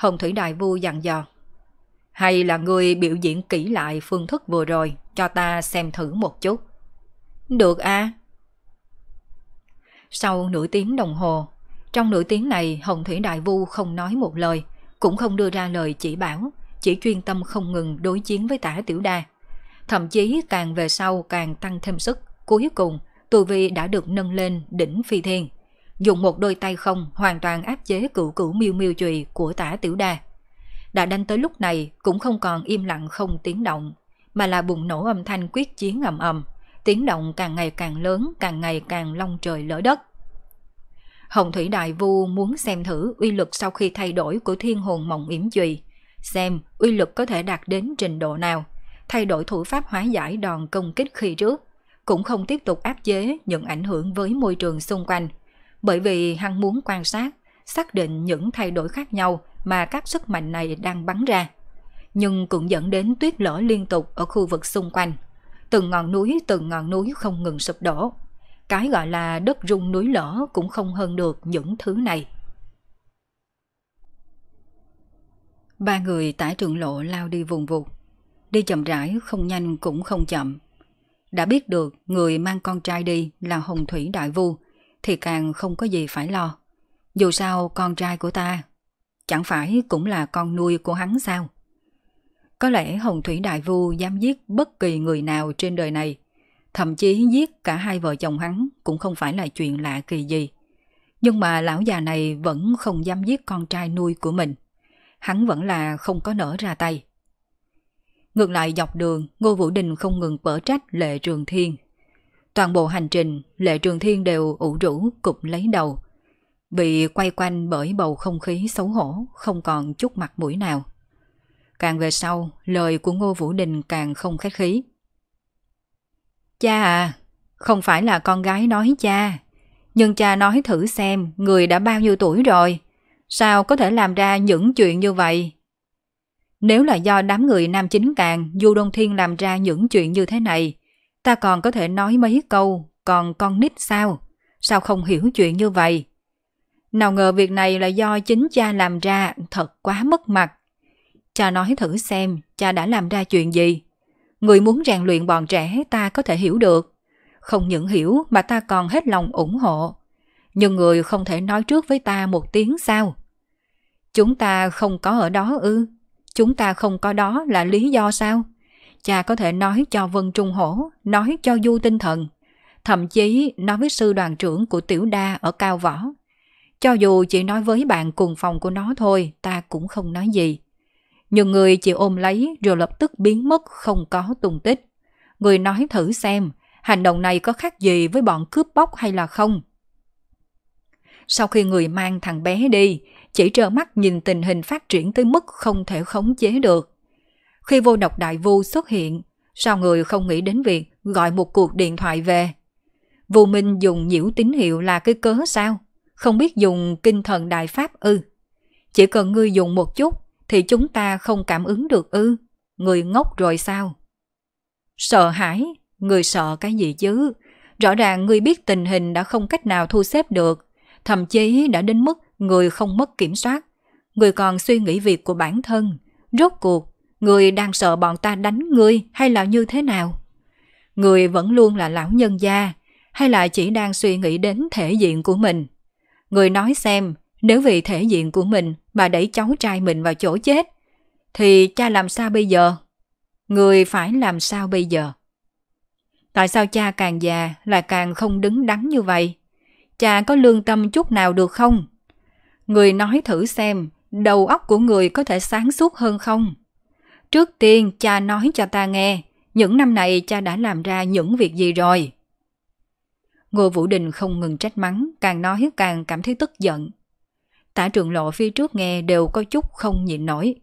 Hồng Thủy Đại Vu dặn dò. Hay là người biểu diễn kỹ lại phương thức vừa rồi cho ta xem thử một chút. Được à? Sau nửa tiếng đồng hồ, trong nửa tiếng này Hồng Thủy Đại Vu không nói một lời, cũng không đưa ra lời chỉ bảo, chỉ chuyên tâm không ngừng đối chiến với tả tiểu đa. Thậm chí càng về sau càng tăng thêm sức, cuối cùng tu vi đã được nâng lên đỉnh phi thiên dùng một đôi tay không hoàn toàn áp chế cựu cửu miêu miêu chùy của tả tiểu đa. Đã đánh tới lúc này cũng không còn im lặng không tiếng động, mà là bùng nổ âm thanh quyết chiến ầm ầm, tiếng động càng ngày càng lớn, càng ngày càng long trời lỡ đất. Hồng Thủy Đại Vu muốn xem thử uy lực sau khi thay đổi của thiên hồn mộng yểm chùy, xem uy lực có thể đạt đến trình độ nào, thay đổi thủ pháp hóa giải đòn công kích khi trước, cũng không tiếp tục áp chế những ảnh hưởng với môi trường xung quanh, bởi vì hắn muốn quan sát, xác định những thay đổi khác nhau mà các sức mạnh này đang bắn ra. Nhưng cũng dẫn đến tuyết lở liên tục ở khu vực xung quanh. Từng ngọn núi, từng ngọn núi không ngừng sụp đổ. Cái gọi là đất rung núi lở cũng không hơn được những thứ này. Ba người tải trường lộ lao đi vùng vụt. Đi chậm rãi, không nhanh cũng không chậm. Đã biết được người mang con trai đi là Hồng Thủy Đại vua thì càng không có gì phải lo. Dù sao con trai của ta chẳng phải cũng là con nuôi của hắn sao? Có lẽ Hồng Thủy Đại Vu dám giết bất kỳ người nào trên đời này, thậm chí giết cả hai vợ chồng hắn cũng không phải là chuyện lạ kỳ gì. Nhưng mà lão già này vẫn không dám giết con trai nuôi của mình. Hắn vẫn là không có nở ra tay. Ngược lại dọc đường, Ngô Vũ Đình không ngừng bở trách Lệ Trường Thiên Toàn bộ hành trình, Lệ Trường Thiên đều ủ rũ cụp lấy đầu. Bị quay quanh bởi bầu không khí xấu hổ, không còn chút mặt mũi nào. Càng về sau, lời của Ngô Vũ Đình càng không khách khí. Cha à, không phải là con gái nói cha, nhưng cha nói thử xem người đã bao nhiêu tuổi rồi, sao có thể làm ra những chuyện như vậy? Nếu là do đám người nam chính càng Du Đông Thiên làm ra những chuyện như thế này, Ta còn có thể nói mấy câu, còn con nít sao? Sao không hiểu chuyện như vậy? Nào ngờ việc này là do chính cha làm ra thật quá mất mặt. Cha nói thử xem cha đã làm ra chuyện gì. Người muốn rèn luyện bọn trẻ ta có thể hiểu được. Không những hiểu mà ta còn hết lòng ủng hộ. Nhưng người không thể nói trước với ta một tiếng sao? Chúng ta không có ở đó ư? Chúng ta không có đó là lý do sao? cha có thể nói cho Vân Trung Hổ, nói cho Du Tinh Thần, thậm chí nói với sư đoàn trưởng của Tiểu Đa ở Cao Võ. Cho dù chỉ nói với bạn cùng phòng của nó thôi, ta cũng không nói gì. Nhưng người chỉ ôm lấy rồi lập tức biến mất không có tung tích. Người nói thử xem, hành động này có khác gì với bọn cướp bóc hay là không? Sau khi người mang thằng bé đi, chỉ trơ mắt nhìn tình hình phát triển tới mức không thể khống chế được. Khi vô độc đại vu xuất hiện, sao người không nghĩ đến việc gọi một cuộc điện thoại về? Vô Minh dùng nhiễu tín hiệu là cái cớ sao? Không biết dùng kinh thần đại pháp ư? Chỉ cần ngươi dùng một chút thì chúng ta không cảm ứng được ư? Người ngốc rồi sao? Sợ hãi? Người sợ cái gì chứ? Rõ ràng người biết tình hình đã không cách nào thu xếp được, thậm chí đã đến mức người không mất kiểm soát. Người còn suy nghĩ việc của bản thân. Rốt cuộc, Người đang sợ bọn ta đánh ngươi hay là như thế nào? Người vẫn luôn là lão nhân gia hay là chỉ đang suy nghĩ đến thể diện của mình? Người nói xem, nếu vì thể diện của mình mà đẩy cháu trai mình vào chỗ chết, thì cha làm sao bây giờ? Người phải làm sao bây giờ? Tại sao cha càng già là càng không đứng đắn như vậy? Cha có lương tâm chút nào được không? Người nói thử xem, đầu óc của người có thể sáng suốt hơn không? Trước tiên cha nói cho ta nghe, những năm này cha đã làm ra những việc gì rồi? Ngô Vũ Đình không ngừng trách mắng, càng nói càng cảm thấy tức giận. Tả trường lộ phía trước nghe đều có chút không nhịn nổi.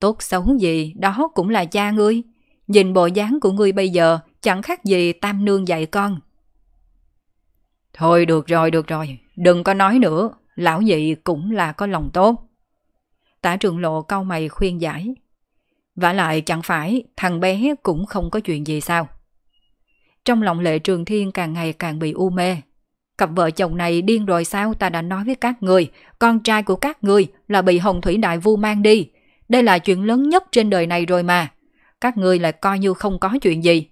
Tốt xấu gì, đó cũng là cha ngươi. Nhìn bộ dáng của ngươi bây giờ, chẳng khác gì tam nương dạy con. Thôi được rồi, được rồi, đừng có nói nữa, lão nhị cũng là có lòng tốt. Tả trường lộ cau mày khuyên giải, và lại chẳng phải thằng bé cũng không có chuyện gì sao. Trong lòng Lệ Trường Thiên càng ngày càng bị u mê. Cặp vợ chồng này điên rồi sao ta đã nói với các người, con trai của các người là bị Hồng Thủy Đại Vu mang đi. Đây là chuyện lớn nhất trên đời này rồi mà. Các người lại coi như không có chuyện gì.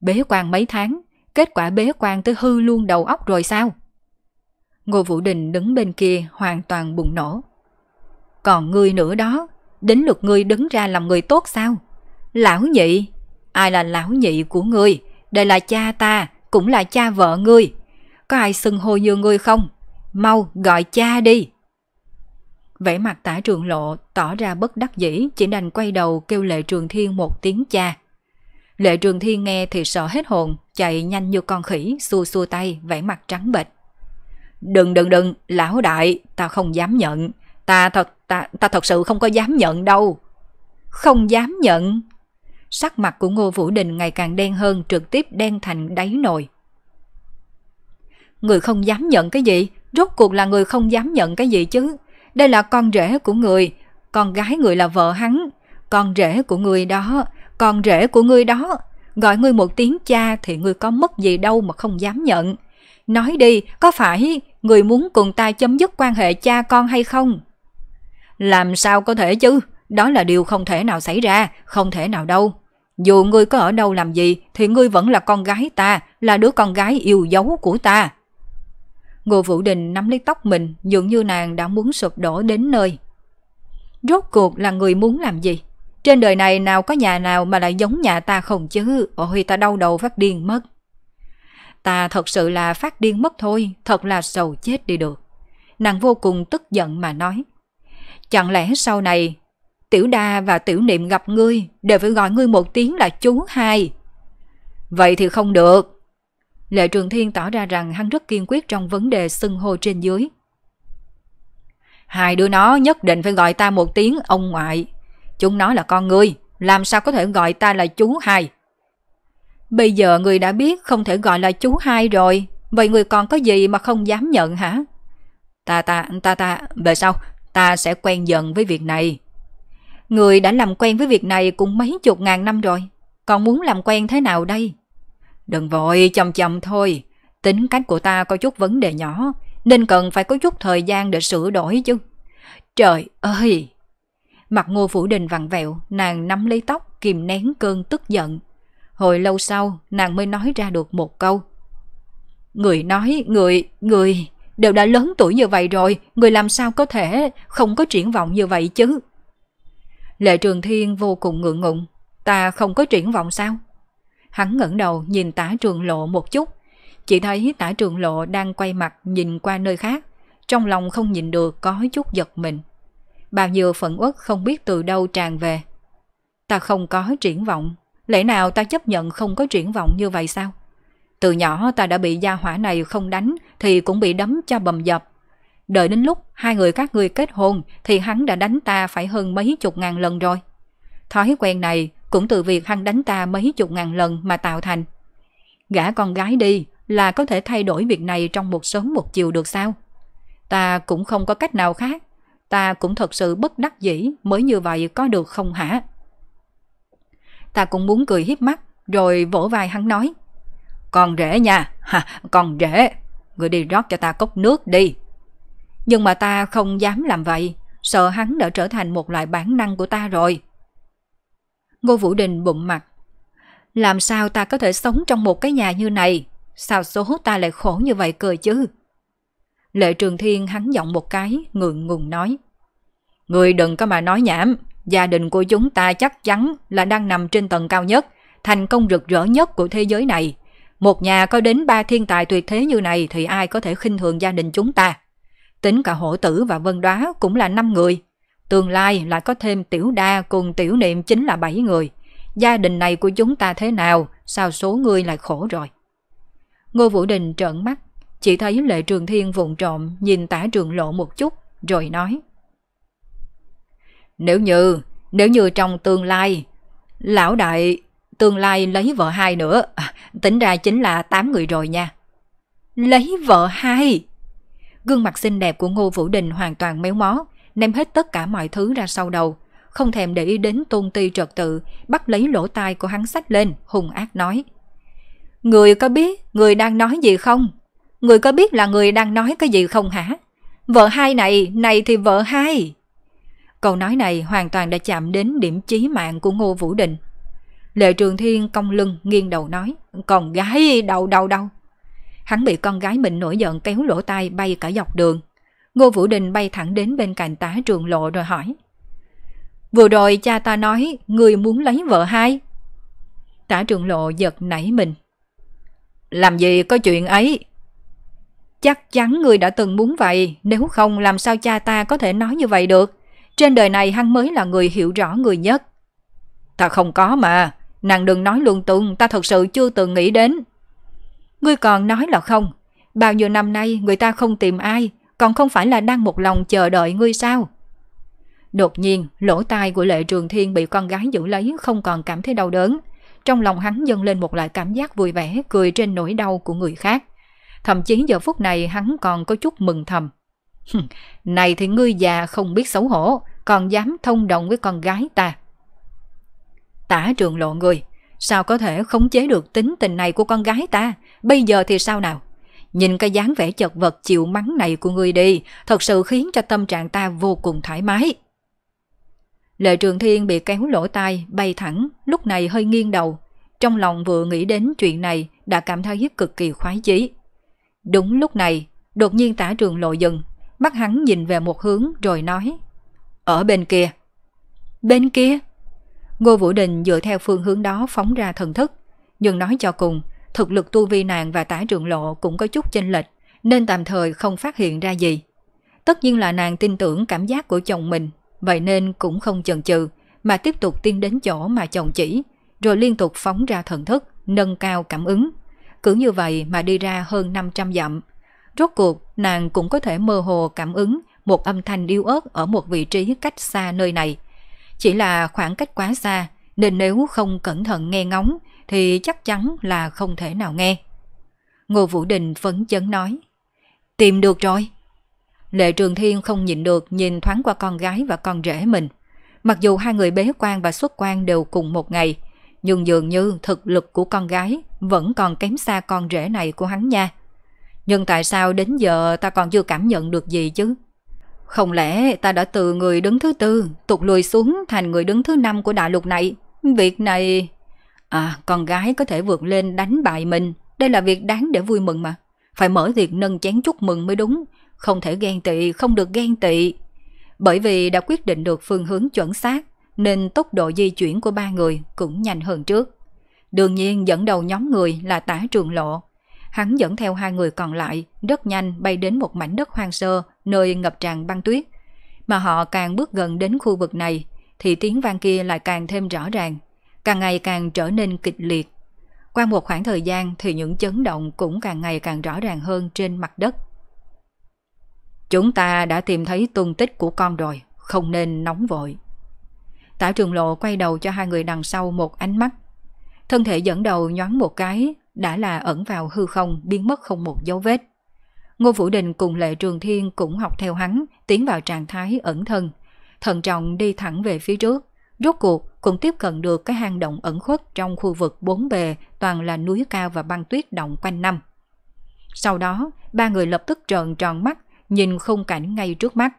Bế quan mấy tháng, kết quả bế quan tới hư luôn đầu óc rồi sao? Ngô Vũ Đình đứng bên kia hoàn toàn bùng nổ. Còn ngươi nữa đó, đến lượt ngươi đứng ra làm người tốt sao? Lão nhị, ai là lão nhị của ngươi? Đây là cha ta, cũng là cha vợ ngươi. Có ai xưng hô như ngươi không? Mau gọi cha đi. Vẻ mặt tả trường lộ tỏ ra bất đắc dĩ chỉ đành quay đầu kêu lệ trường thiên một tiếng cha. Lệ trường thiên nghe thì sợ hết hồn, chạy nhanh như con khỉ, xua xua tay, vẻ mặt trắng bệch. Đừng đừng đừng, lão đại, tao không dám nhận. Ta thật ta, ta thật sự không có dám nhận đâu. Không dám nhận. Sắc mặt của Ngô Vũ Đình ngày càng đen hơn trực tiếp đen thành đáy nồi. Người không dám nhận cái gì? Rốt cuộc là người không dám nhận cái gì chứ? Đây là con rể của người, con gái người là vợ hắn, con rể của người đó, con rể của người đó. Gọi ngươi một tiếng cha thì ngươi có mất gì đâu mà không dám nhận. Nói đi, có phải người muốn cùng ta chấm dứt quan hệ cha con hay không? Làm sao có thể chứ? Đó là điều không thể nào xảy ra, không thể nào đâu. Dù ngươi có ở đâu làm gì thì ngươi vẫn là con gái ta, là đứa con gái yêu dấu của ta. Ngô Vũ Đình nắm lấy tóc mình dường như nàng đã muốn sụp đổ đến nơi. Rốt cuộc là người muốn làm gì? Trên đời này nào có nhà nào mà lại giống nhà ta không chứ? Ôi ta đau đầu phát điên mất. Ta thật sự là phát điên mất thôi, thật là sầu chết đi được. Nàng vô cùng tức giận mà nói. Chẳng lẽ sau này Tiểu Đa và Tiểu Niệm gặp ngươi đều phải gọi ngươi một tiếng là chú hai. Vậy thì không được. Lệ Trường Thiên tỏ ra rằng hắn rất kiên quyết trong vấn đề xưng hô trên dưới. Hai đứa nó nhất định phải gọi ta một tiếng ông ngoại. Chúng nó là con ngươi, làm sao có thể gọi ta là chú hai? Bây giờ người đã biết không thể gọi là chú hai rồi, vậy người còn có gì mà không dám nhận hả? Ta ta, ta ta, về sau ta sẽ quen dần với việc này. Người đã làm quen với việc này cũng mấy chục ngàn năm rồi, còn muốn làm quen thế nào đây? Đừng vội, chậm chậm thôi. Tính cách của ta có chút vấn đề nhỏ, nên cần phải có chút thời gian để sửa đổi chứ. Trời ơi! Mặt ngô phủ đình vặn vẹo, nàng nắm lấy tóc, kìm nén cơn tức giận. Hồi lâu sau, nàng mới nói ra được một câu. Người nói, người, người đều đã lớn tuổi như vậy rồi, người làm sao có thể không có triển vọng như vậy chứ? Lệ Trường Thiên vô cùng ngượng ngùng, ta không có triển vọng sao? Hắn ngẩng đầu nhìn tả trường lộ một chút, chỉ thấy tả trường lộ đang quay mặt nhìn qua nơi khác, trong lòng không nhìn được có chút giật mình. Bao nhiêu phận uất không biết từ đâu tràn về. Ta không có triển vọng, lẽ nào ta chấp nhận không có triển vọng như vậy sao? Từ nhỏ ta đã bị gia hỏa này không đánh thì cũng bị đấm cho bầm dập. Đợi đến lúc hai người các ngươi kết hôn thì hắn đã đánh ta phải hơn mấy chục ngàn lần rồi. Thói quen này cũng từ việc hắn đánh ta mấy chục ngàn lần mà tạo thành. Gã con gái đi là có thể thay đổi việc này trong một sớm một chiều được sao? Ta cũng không có cách nào khác. Ta cũng thật sự bất đắc dĩ mới như vậy có được không hả? Ta cũng muốn cười hiếp mắt rồi vỗ vai hắn nói con rể nha ha con rể người đi rót cho ta cốc nước đi nhưng mà ta không dám làm vậy sợ hắn đã trở thành một loại bản năng của ta rồi ngô vũ đình bụng mặt làm sao ta có thể sống trong một cái nhà như này sao số ta lại khổ như vậy cơ chứ lệ trường thiên hắn giọng một cái ngượng ngùng nói người đừng có mà nói nhảm gia đình của chúng ta chắc chắn là đang nằm trên tầng cao nhất thành công rực rỡ nhất của thế giới này một nhà có đến ba thiên tài tuyệt thế như này thì ai có thể khinh thường gia đình chúng ta. Tính cả hổ tử và vân đoá cũng là năm người. Tương lai lại có thêm tiểu đa cùng tiểu niệm chính là bảy người. Gia đình này của chúng ta thế nào, sao số người lại khổ rồi. Ngô Vũ Đình trợn mắt, chỉ thấy Lệ Trường Thiên vụng trộm nhìn tả trường lộ một chút, rồi nói. Nếu như, nếu như trong tương lai, lão đại tương lai lấy vợ hai nữa, à, tính ra chính là tám người rồi nha. Lấy vợ hai? Gương mặt xinh đẹp của Ngô Vũ Đình hoàn toàn méo mó, ném hết tất cả mọi thứ ra sau đầu, không thèm để ý đến tôn ti trật tự, bắt lấy lỗ tai của hắn sách lên, hùng ác nói. Người có biết người đang nói gì không? Người có biết là người đang nói cái gì không hả? Vợ hai này, này thì vợ hai. Câu nói này hoàn toàn đã chạm đến điểm chí mạng của Ngô Vũ Đình. Lệ Trường Thiên cong lưng nghiêng đầu nói, còn gái đau đau đâu? Hắn bị con gái mình nổi giận kéo lỗ tai bay cả dọc đường. Ngô Vũ Đình bay thẳng đến bên cạnh tá trường lộ rồi hỏi. Vừa rồi cha ta nói người muốn lấy vợ hai. Tả trường lộ giật nảy mình. Làm gì có chuyện ấy? Chắc chắn người đã từng muốn vậy, nếu không làm sao cha ta có thể nói như vậy được. Trên đời này hắn mới là người hiểu rõ người nhất. Ta không có mà, Nàng đừng nói lung tung, ta thật sự chưa từng nghĩ đến. Ngươi còn nói là không. Bao nhiêu năm nay người ta không tìm ai, còn không phải là đang một lòng chờ đợi ngươi sao? Đột nhiên, lỗ tai của Lệ Trường Thiên bị con gái giữ lấy không còn cảm thấy đau đớn. Trong lòng hắn dâng lên một loại cảm giác vui vẻ, cười trên nỗi đau của người khác. Thậm chí giờ phút này hắn còn có chút mừng thầm. này thì ngươi già không biết xấu hổ, còn dám thông đồng với con gái ta. Tả trường lộ người, sao có thể khống chế được tính tình này của con gái ta, bây giờ thì sao nào? Nhìn cái dáng vẻ chật vật chịu mắng này của người đi, thật sự khiến cho tâm trạng ta vô cùng thoải mái. Lệ Trường Thiên bị kéo lỗ tai, bay thẳng, lúc này hơi nghiêng đầu. Trong lòng vừa nghĩ đến chuyện này đã cảm thấy cực kỳ khoái chí. Đúng lúc này, đột nhiên tả trường lộ dừng, mắt hắn nhìn về một hướng rồi nói. Ở bên kia. Bên kia? Ngô Vũ Đình dựa theo phương hướng đó phóng ra thần thức. Nhưng nói cho cùng, thực lực tu vi nàng và tả trường lộ cũng có chút chênh lệch, nên tạm thời không phát hiện ra gì. Tất nhiên là nàng tin tưởng cảm giác của chồng mình, vậy nên cũng không chần chừ, mà tiếp tục tiến đến chỗ mà chồng chỉ, rồi liên tục phóng ra thần thức, nâng cao cảm ứng. Cứ như vậy mà đi ra hơn 500 dặm. Rốt cuộc, nàng cũng có thể mơ hồ cảm ứng một âm thanh yếu ớt ở một vị trí cách xa nơi này, chỉ là khoảng cách quá xa, nên nếu không cẩn thận nghe ngóng thì chắc chắn là không thể nào nghe. Ngô Vũ Đình phấn chấn nói, tìm được rồi. Lệ Trường Thiên không nhịn được nhìn thoáng qua con gái và con rể mình. Mặc dù hai người bế quan và xuất quan đều cùng một ngày, nhưng dường như thực lực của con gái vẫn còn kém xa con rể này của hắn nha. Nhưng tại sao đến giờ ta còn chưa cảm nhận được gì chứ? Không lẽ ta đã từ người đứng thứ tư tụt lùi xuống thành người đứng thứ năm của đại lục này? Việc này... À, con gái có thể vượt lên đánh bại mình. Đây là việc đáng để vui mừng mà. Phải mở tiệc nâng chén chúc mừng mới đúng. Không thể ghen tị, không được ghen tị. Bởi vì đã quyết định được phương hướng chuẩn xác, nên tốc độ di chuyển của ba người cũng nhanh hơn trước. Đương nhiên dẫn đầu nhóm người là tả trường lộ, Hắn dẫn theo hai người còn lại, rất nhanh bay đến một mảnh đất hoang sơ, nơi ngập tràn băng tuyết. Mà họ càng bước gần đến khu vực này, thì tiếng vang kia lại càng thêm rõ ràng, càng ngày càng trở nên kịch liệt. Qua một khoảng thời gian thì những chấn động cũng càng ngày càng rõ ràng hơn trên mặt đất. Chúng ta đã tìm thấy tung tích của con rồi, không nên nóng vội. Tả trường lộ quay đầu cho hai người đằng sau một ánh mắt. Thân thể dẫn đầu nhoáng một cái đã là ẩn vào hư không biến mất không một dấu vết. Ngô Vũ Đình cùng Lệ Trường Thiên cũng học theo hắn, tiến vào trạng thái ẩn thân. Thận trọng đi thẳng về phía trước, rốt cuộc cũng tiếp cận được cái hang động ẩn khuất trong khu vực bốn bề toàn là núi cao và băng tuyết động quanh năm. Sau đó, ba người lập tức trợn tròn mắt, nhìn khung cảnh ngay trước mắt.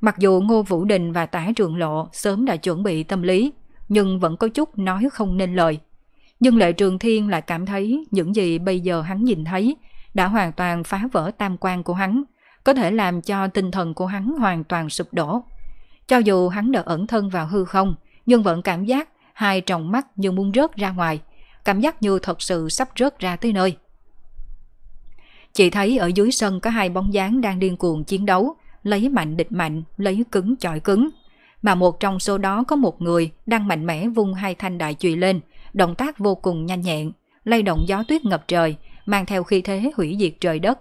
Mặc dù Ngô Vũ Đình và Tả Trường Lộ sớm đã chuẩn bị tâm lý, nhưng vẫn có chút nói không nên lời – nhưng Lệ Trường Thiên lại cảm thấy những gì bây giờ hắn nhìn thấy đã hoàn toàn phá vỡ tam quan của hắn, có thể làm cho tinh thần của hắn hoàn toàn sụp đổ. Cho dù hắn đã ẩn thân vào hư không, nhưng vẫn cảm giác hai tròng mắt như muốn rớt ra ngoài, cảm giác như thật sự sắp rớt ra tới nơi. Chỉ thấy ở dưới sân có hai bóng dáng đang điên cuồng chiến đấu, lấy mạnh địch mạnh, lấy cứng chọi cứng. Mà một trong số đó có một người đang mạnh mẽ vung hai thanh đại chùy lên, động tác vô cùng nhanh nhẹn, lay động gió tuyết ngập trời, mang theo khí thế hủy diệt trời đất.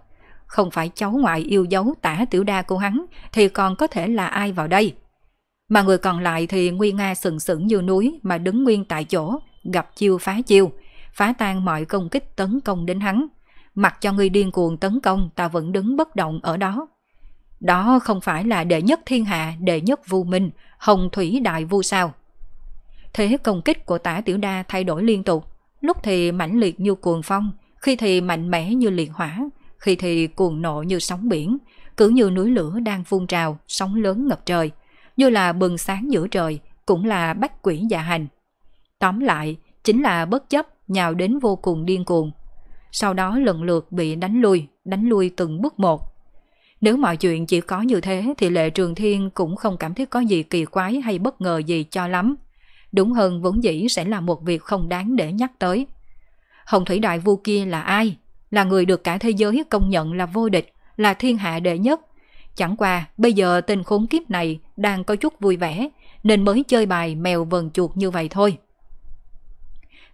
Không phải cháu ngoại yêu dấu tả tiểu đa của hắn thì còn có thể là ai vào đây? Mà người còn lại thì Nguy Nga sừng sững như núi mà đứng nguyên tại chỗ, gặp chiêu phá chiêu, phá tan mọi công kích tấn công đến hắn. Mặc cho người điên cuồng tấn công ta vẫn đứng bất động ở đó. Đó không phải là đệ nhất thiên hạ, đệ nhất vu minh, hồng thủy đại vu sao thế công kích của tả tiểu đa thay đổi liên tục, lúc thì mãnh liệt như cuồng phong, khi thì mạnh mẽ như liệt hỏa, khi thì cuồng nộ như sóng biển, cứ như núi lửa đang phun trào, sóng lớn ngập trời, như là bừng sáng giữa trời, cũng là bách quỷ dạ hành. Tóm lại, chính là bất chấp nhào đến vô cùng điên cuồng. Sau đó lần lượt bị đánh lui, đánh lui từng bước một. Nếu mọi chuyện chỉ có như thế thì Lệ Trường Thiên cũng không cảm thấy có gì kỳ quái hay bất ngờ gì cho lắm đúng hơn vốn dĩ sẽ là một việc không đáng để nhắc tới. Hồng Thủy Đại vua kia là ai? Là người được cả thế giới công nhận là vô địch, là thiên hạ đệ nhất. Chẳng qua, bây giờ tên khốn kiếp này đang có chút vui vẻ, nên mới chơi bài mèo vần chuột như vậy thôi.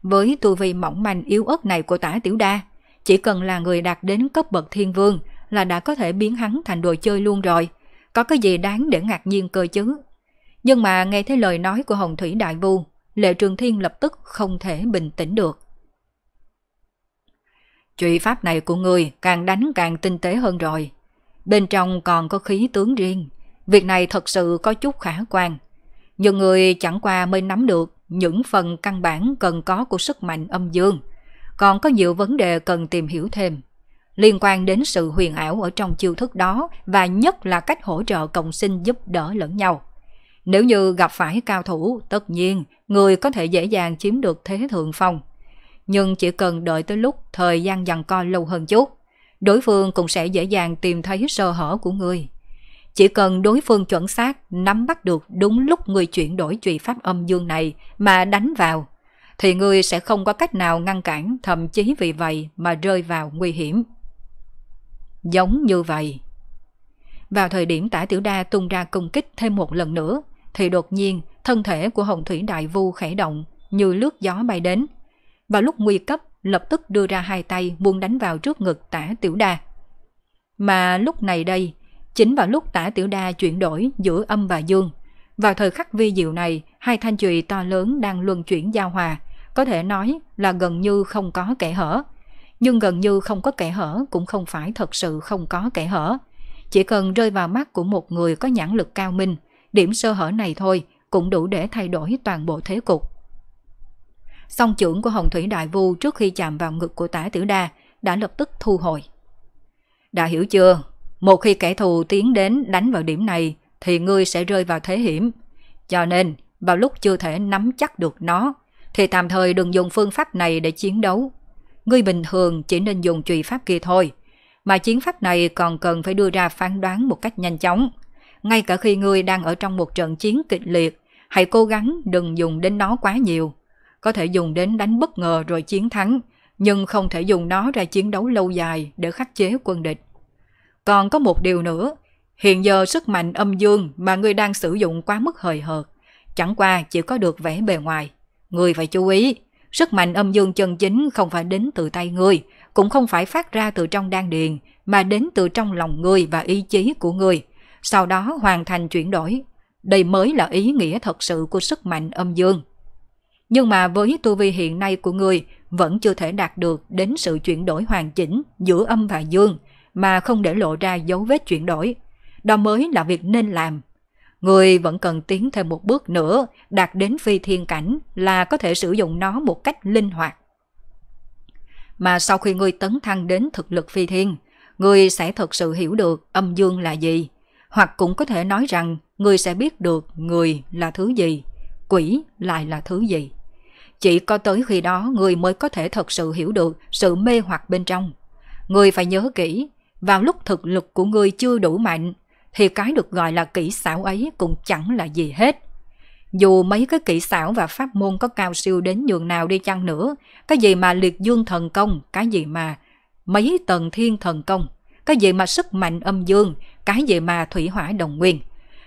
Với tu vi mỏng manh yếu ớt này của tả tiểu đa, chỉ cần là người đạt đến cấp bậc thiên vương là đã có thể biến hắn thành đồ chơi luôn rồi. Có cái gì đáng để ngạc nhiên cơ chứ? Nhưng mà nghe thấy lời nói của Hồng Thủy Đại Vu, Lệ Trường Thiên lập tức không thể bình tĩnh được. Chuyện pháp này của người càng đánh càng tinh tế hơn rồi. Bên trong còn có khí tướng riêng. Việc này thật sự có chút khả quan. Nhưng người chẳng qua mới nắm được những phần căn bản cần có của sức mạnh âm dương. Còn có nhiều vấn đề cần tìm hiểu thêm. Liên quan đến sự huyền ảo ở trong chiêu thức đó và nhất là cách hỗ trợ cộng sinh giúp đỡ lẫn nhau. Nếu như gặp phải cao thủ, tất nhiên người có thể dễ dàng chiếm được thế thượng phong. Nhưng chỉ cần đợi tới lúc thời gian dằn co lâu hơn chút, đối phương cũng sẽ dễ dàng tìm thấy sơ hở của người. Chỉ cần đối phương chuẩn xác nắm bắt được đúng lúc người chuyển đổi trụy pháp âm dương này mà đánh vào, thì người sẽ không có cách nào ngăn cản thậm chí vì vậy mà rơi vào nguy hiểm. Giống như vậy. Vào thời điểm tả tiểu đa tung ra công kích thêm một lần nữa, thì đột nhiên thân thể của Hồng Thủy Đại Vu khẽ động như lướt gió bay đến. và lúc nguy cấp, lập tức đưa ra hai tay buông đánh vào trước ngực tả tiểu đa. Mà lúc này đây, chính vào lúc tả tiểu đa chuyển đổi giữa âm và dương. Vào thời khắc vi diệu này, hai thanh chùy to lớn đang luân chuyển giao hòa, có thể nói là gần như không có kẻ hở. Nhưng gần như không có kẻ hở cũng không phải thật sự không có kẻ hở. Chỉ cần rơi vào mắt của một người có nhãn lực cao minh – điểm sơ hở này thôi cũng đủ để thay đổi toàn bộ thế cục. Song trưởng của Hồng Thủy Đại Vu trước khi chạm vào ngực của tả tử đa đã lập tức thu hồi. Đã hiểu chưa? Một khi kẻ thù tiến đến đánh vào điểm này thì ngươi sẽ rơi vào thế hiểm. Cho nên, vào lúc chưa thể nắm chắc được nó, thì tạm thời đừng dùng phương pháp này để chiến đấu. Ngươi bình thường chỉ nên dùng chùy pháp kia thôi, mà chiến pháp này còn cần phải đưa ra phán đoán một cách nhanh chóng, ngay cả khi ngươi đang ở trong một trận chiến kịch liệt, hãy cố gắng đừng dùng đến nó quá nhiều. Có thể dùng đến đánh bất ngờ rồi chiến thắng, nhưng không thể dùng nó ra chiến đấu lâu dài để khắc chế quân địch. Còn có một điều nữa, hiện giờ sức mạnh âm dương mà ngươi đang sử dụng quá mức hời hợt, chẳng qua chỉ có được vẻ bề ngoài. Ngươi phải chú ý, sức mạnh âm dương chân chính không phải đến từ tay ngươi, cũng không phải phát ra từ trong đan điền, mà đến từ trong lòng ngươi và ý chí của ngươi sau đó hoàn thành chuyển đổi. Đây mới là ý nghĩa thật sự của sức mạnh âm dương. Nhưng mà với tu vi hiện nay của người vẫn chưa thể đạt được đến sự chuyển đổi hoàn chỉnh giữa âm và dương mà không để lộ ra dấu vết chuyển đổi. Đó mới là việc nên làm. Người vẫn cần tiến thêm một bước nữa, đạt đến phi thiên cảnh là có thể sử dụng nó một cách linh hoạt. Mà sau khi người tấn thăng đến thực lực phi thiên, người sẽ thật sự hiểu được âm dương là gì, hoặc cũng có thể nói rằng người sẽ biết được người là thứ gì, quỷ lại là thứ gì. Chỉ có tới khi đó người mới có thể thật sự hiểu được sự mê hoặc bên trong. Người phải nhớ kỹ, vào lúc thực lực của người chưa đủ mạnh, thì cái được gọi là kỹ xảo ấy cũng chẳng là gì hết. Dù mấy cái kỹ xảo và pháp môn có cao siêu đến nhường nào đi chăng nữa, cái gì mà liệt dương thần công, cái gì mà mấy tầng thiên thần công, cái gì mà sức mạnh âm dương, cái gì mà thủy hỏa đồng nguyên,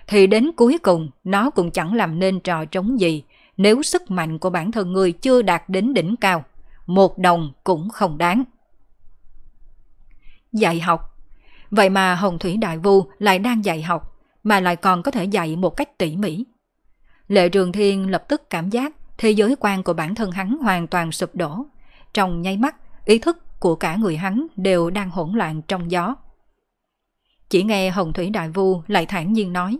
thì đến cuối cùng nó cũng chẳng làm nên trò trống gì nếu sức mạnh của bản thân người chưa đạt đến đỉnh cao. Một đồng cũng không đáng. Dạy học Vậy mà Hồng Thủy Đại Vu lại đang dạy học, mà lại còn có thể dạy một cách tỉ mỉ. Lệ Trường Thiên lập tức cảm giác thế giới quan của bản thân hắn hoàn toàn sụp đổ. Trong nháy mắt, ý thức của cả người hắn đều đang hỗn loạn trong gió. Chỉ nghe Hồng Thủy Đại Vu lại thản nhiên nói.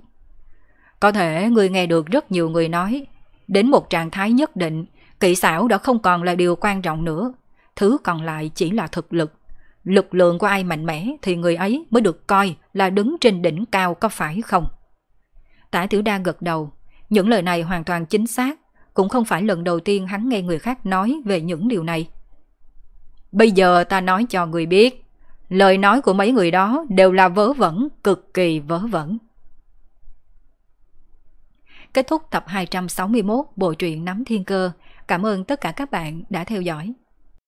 Có thể người nghe được rất nhiều người nói. Đến một trạng thái nhất định, kỹ xảo đã không còn là điều quan trọng nữa. Thứ còn lại chỉ là thực lực. Lực lượng của ai mạnh mẽ thì người ấy mới được coi là đứng trên đỉnh cao có phải không? Tả Tiểu Đa gật đầu. Những lời này hoàn toàn chính xác. Cũng không phải lần đầu tiên hắn nghe người khác nói về những điều này. Bây giờ ta nói cho người biết, Lời nói của mấy người đó đều là vớ vẩn, cực kỳ vớ vẩn. Kết thúc tập 261 bộ truyện Nắm Thiên Cơ. Cảm ơn tất cả các bạn đã theo dõi.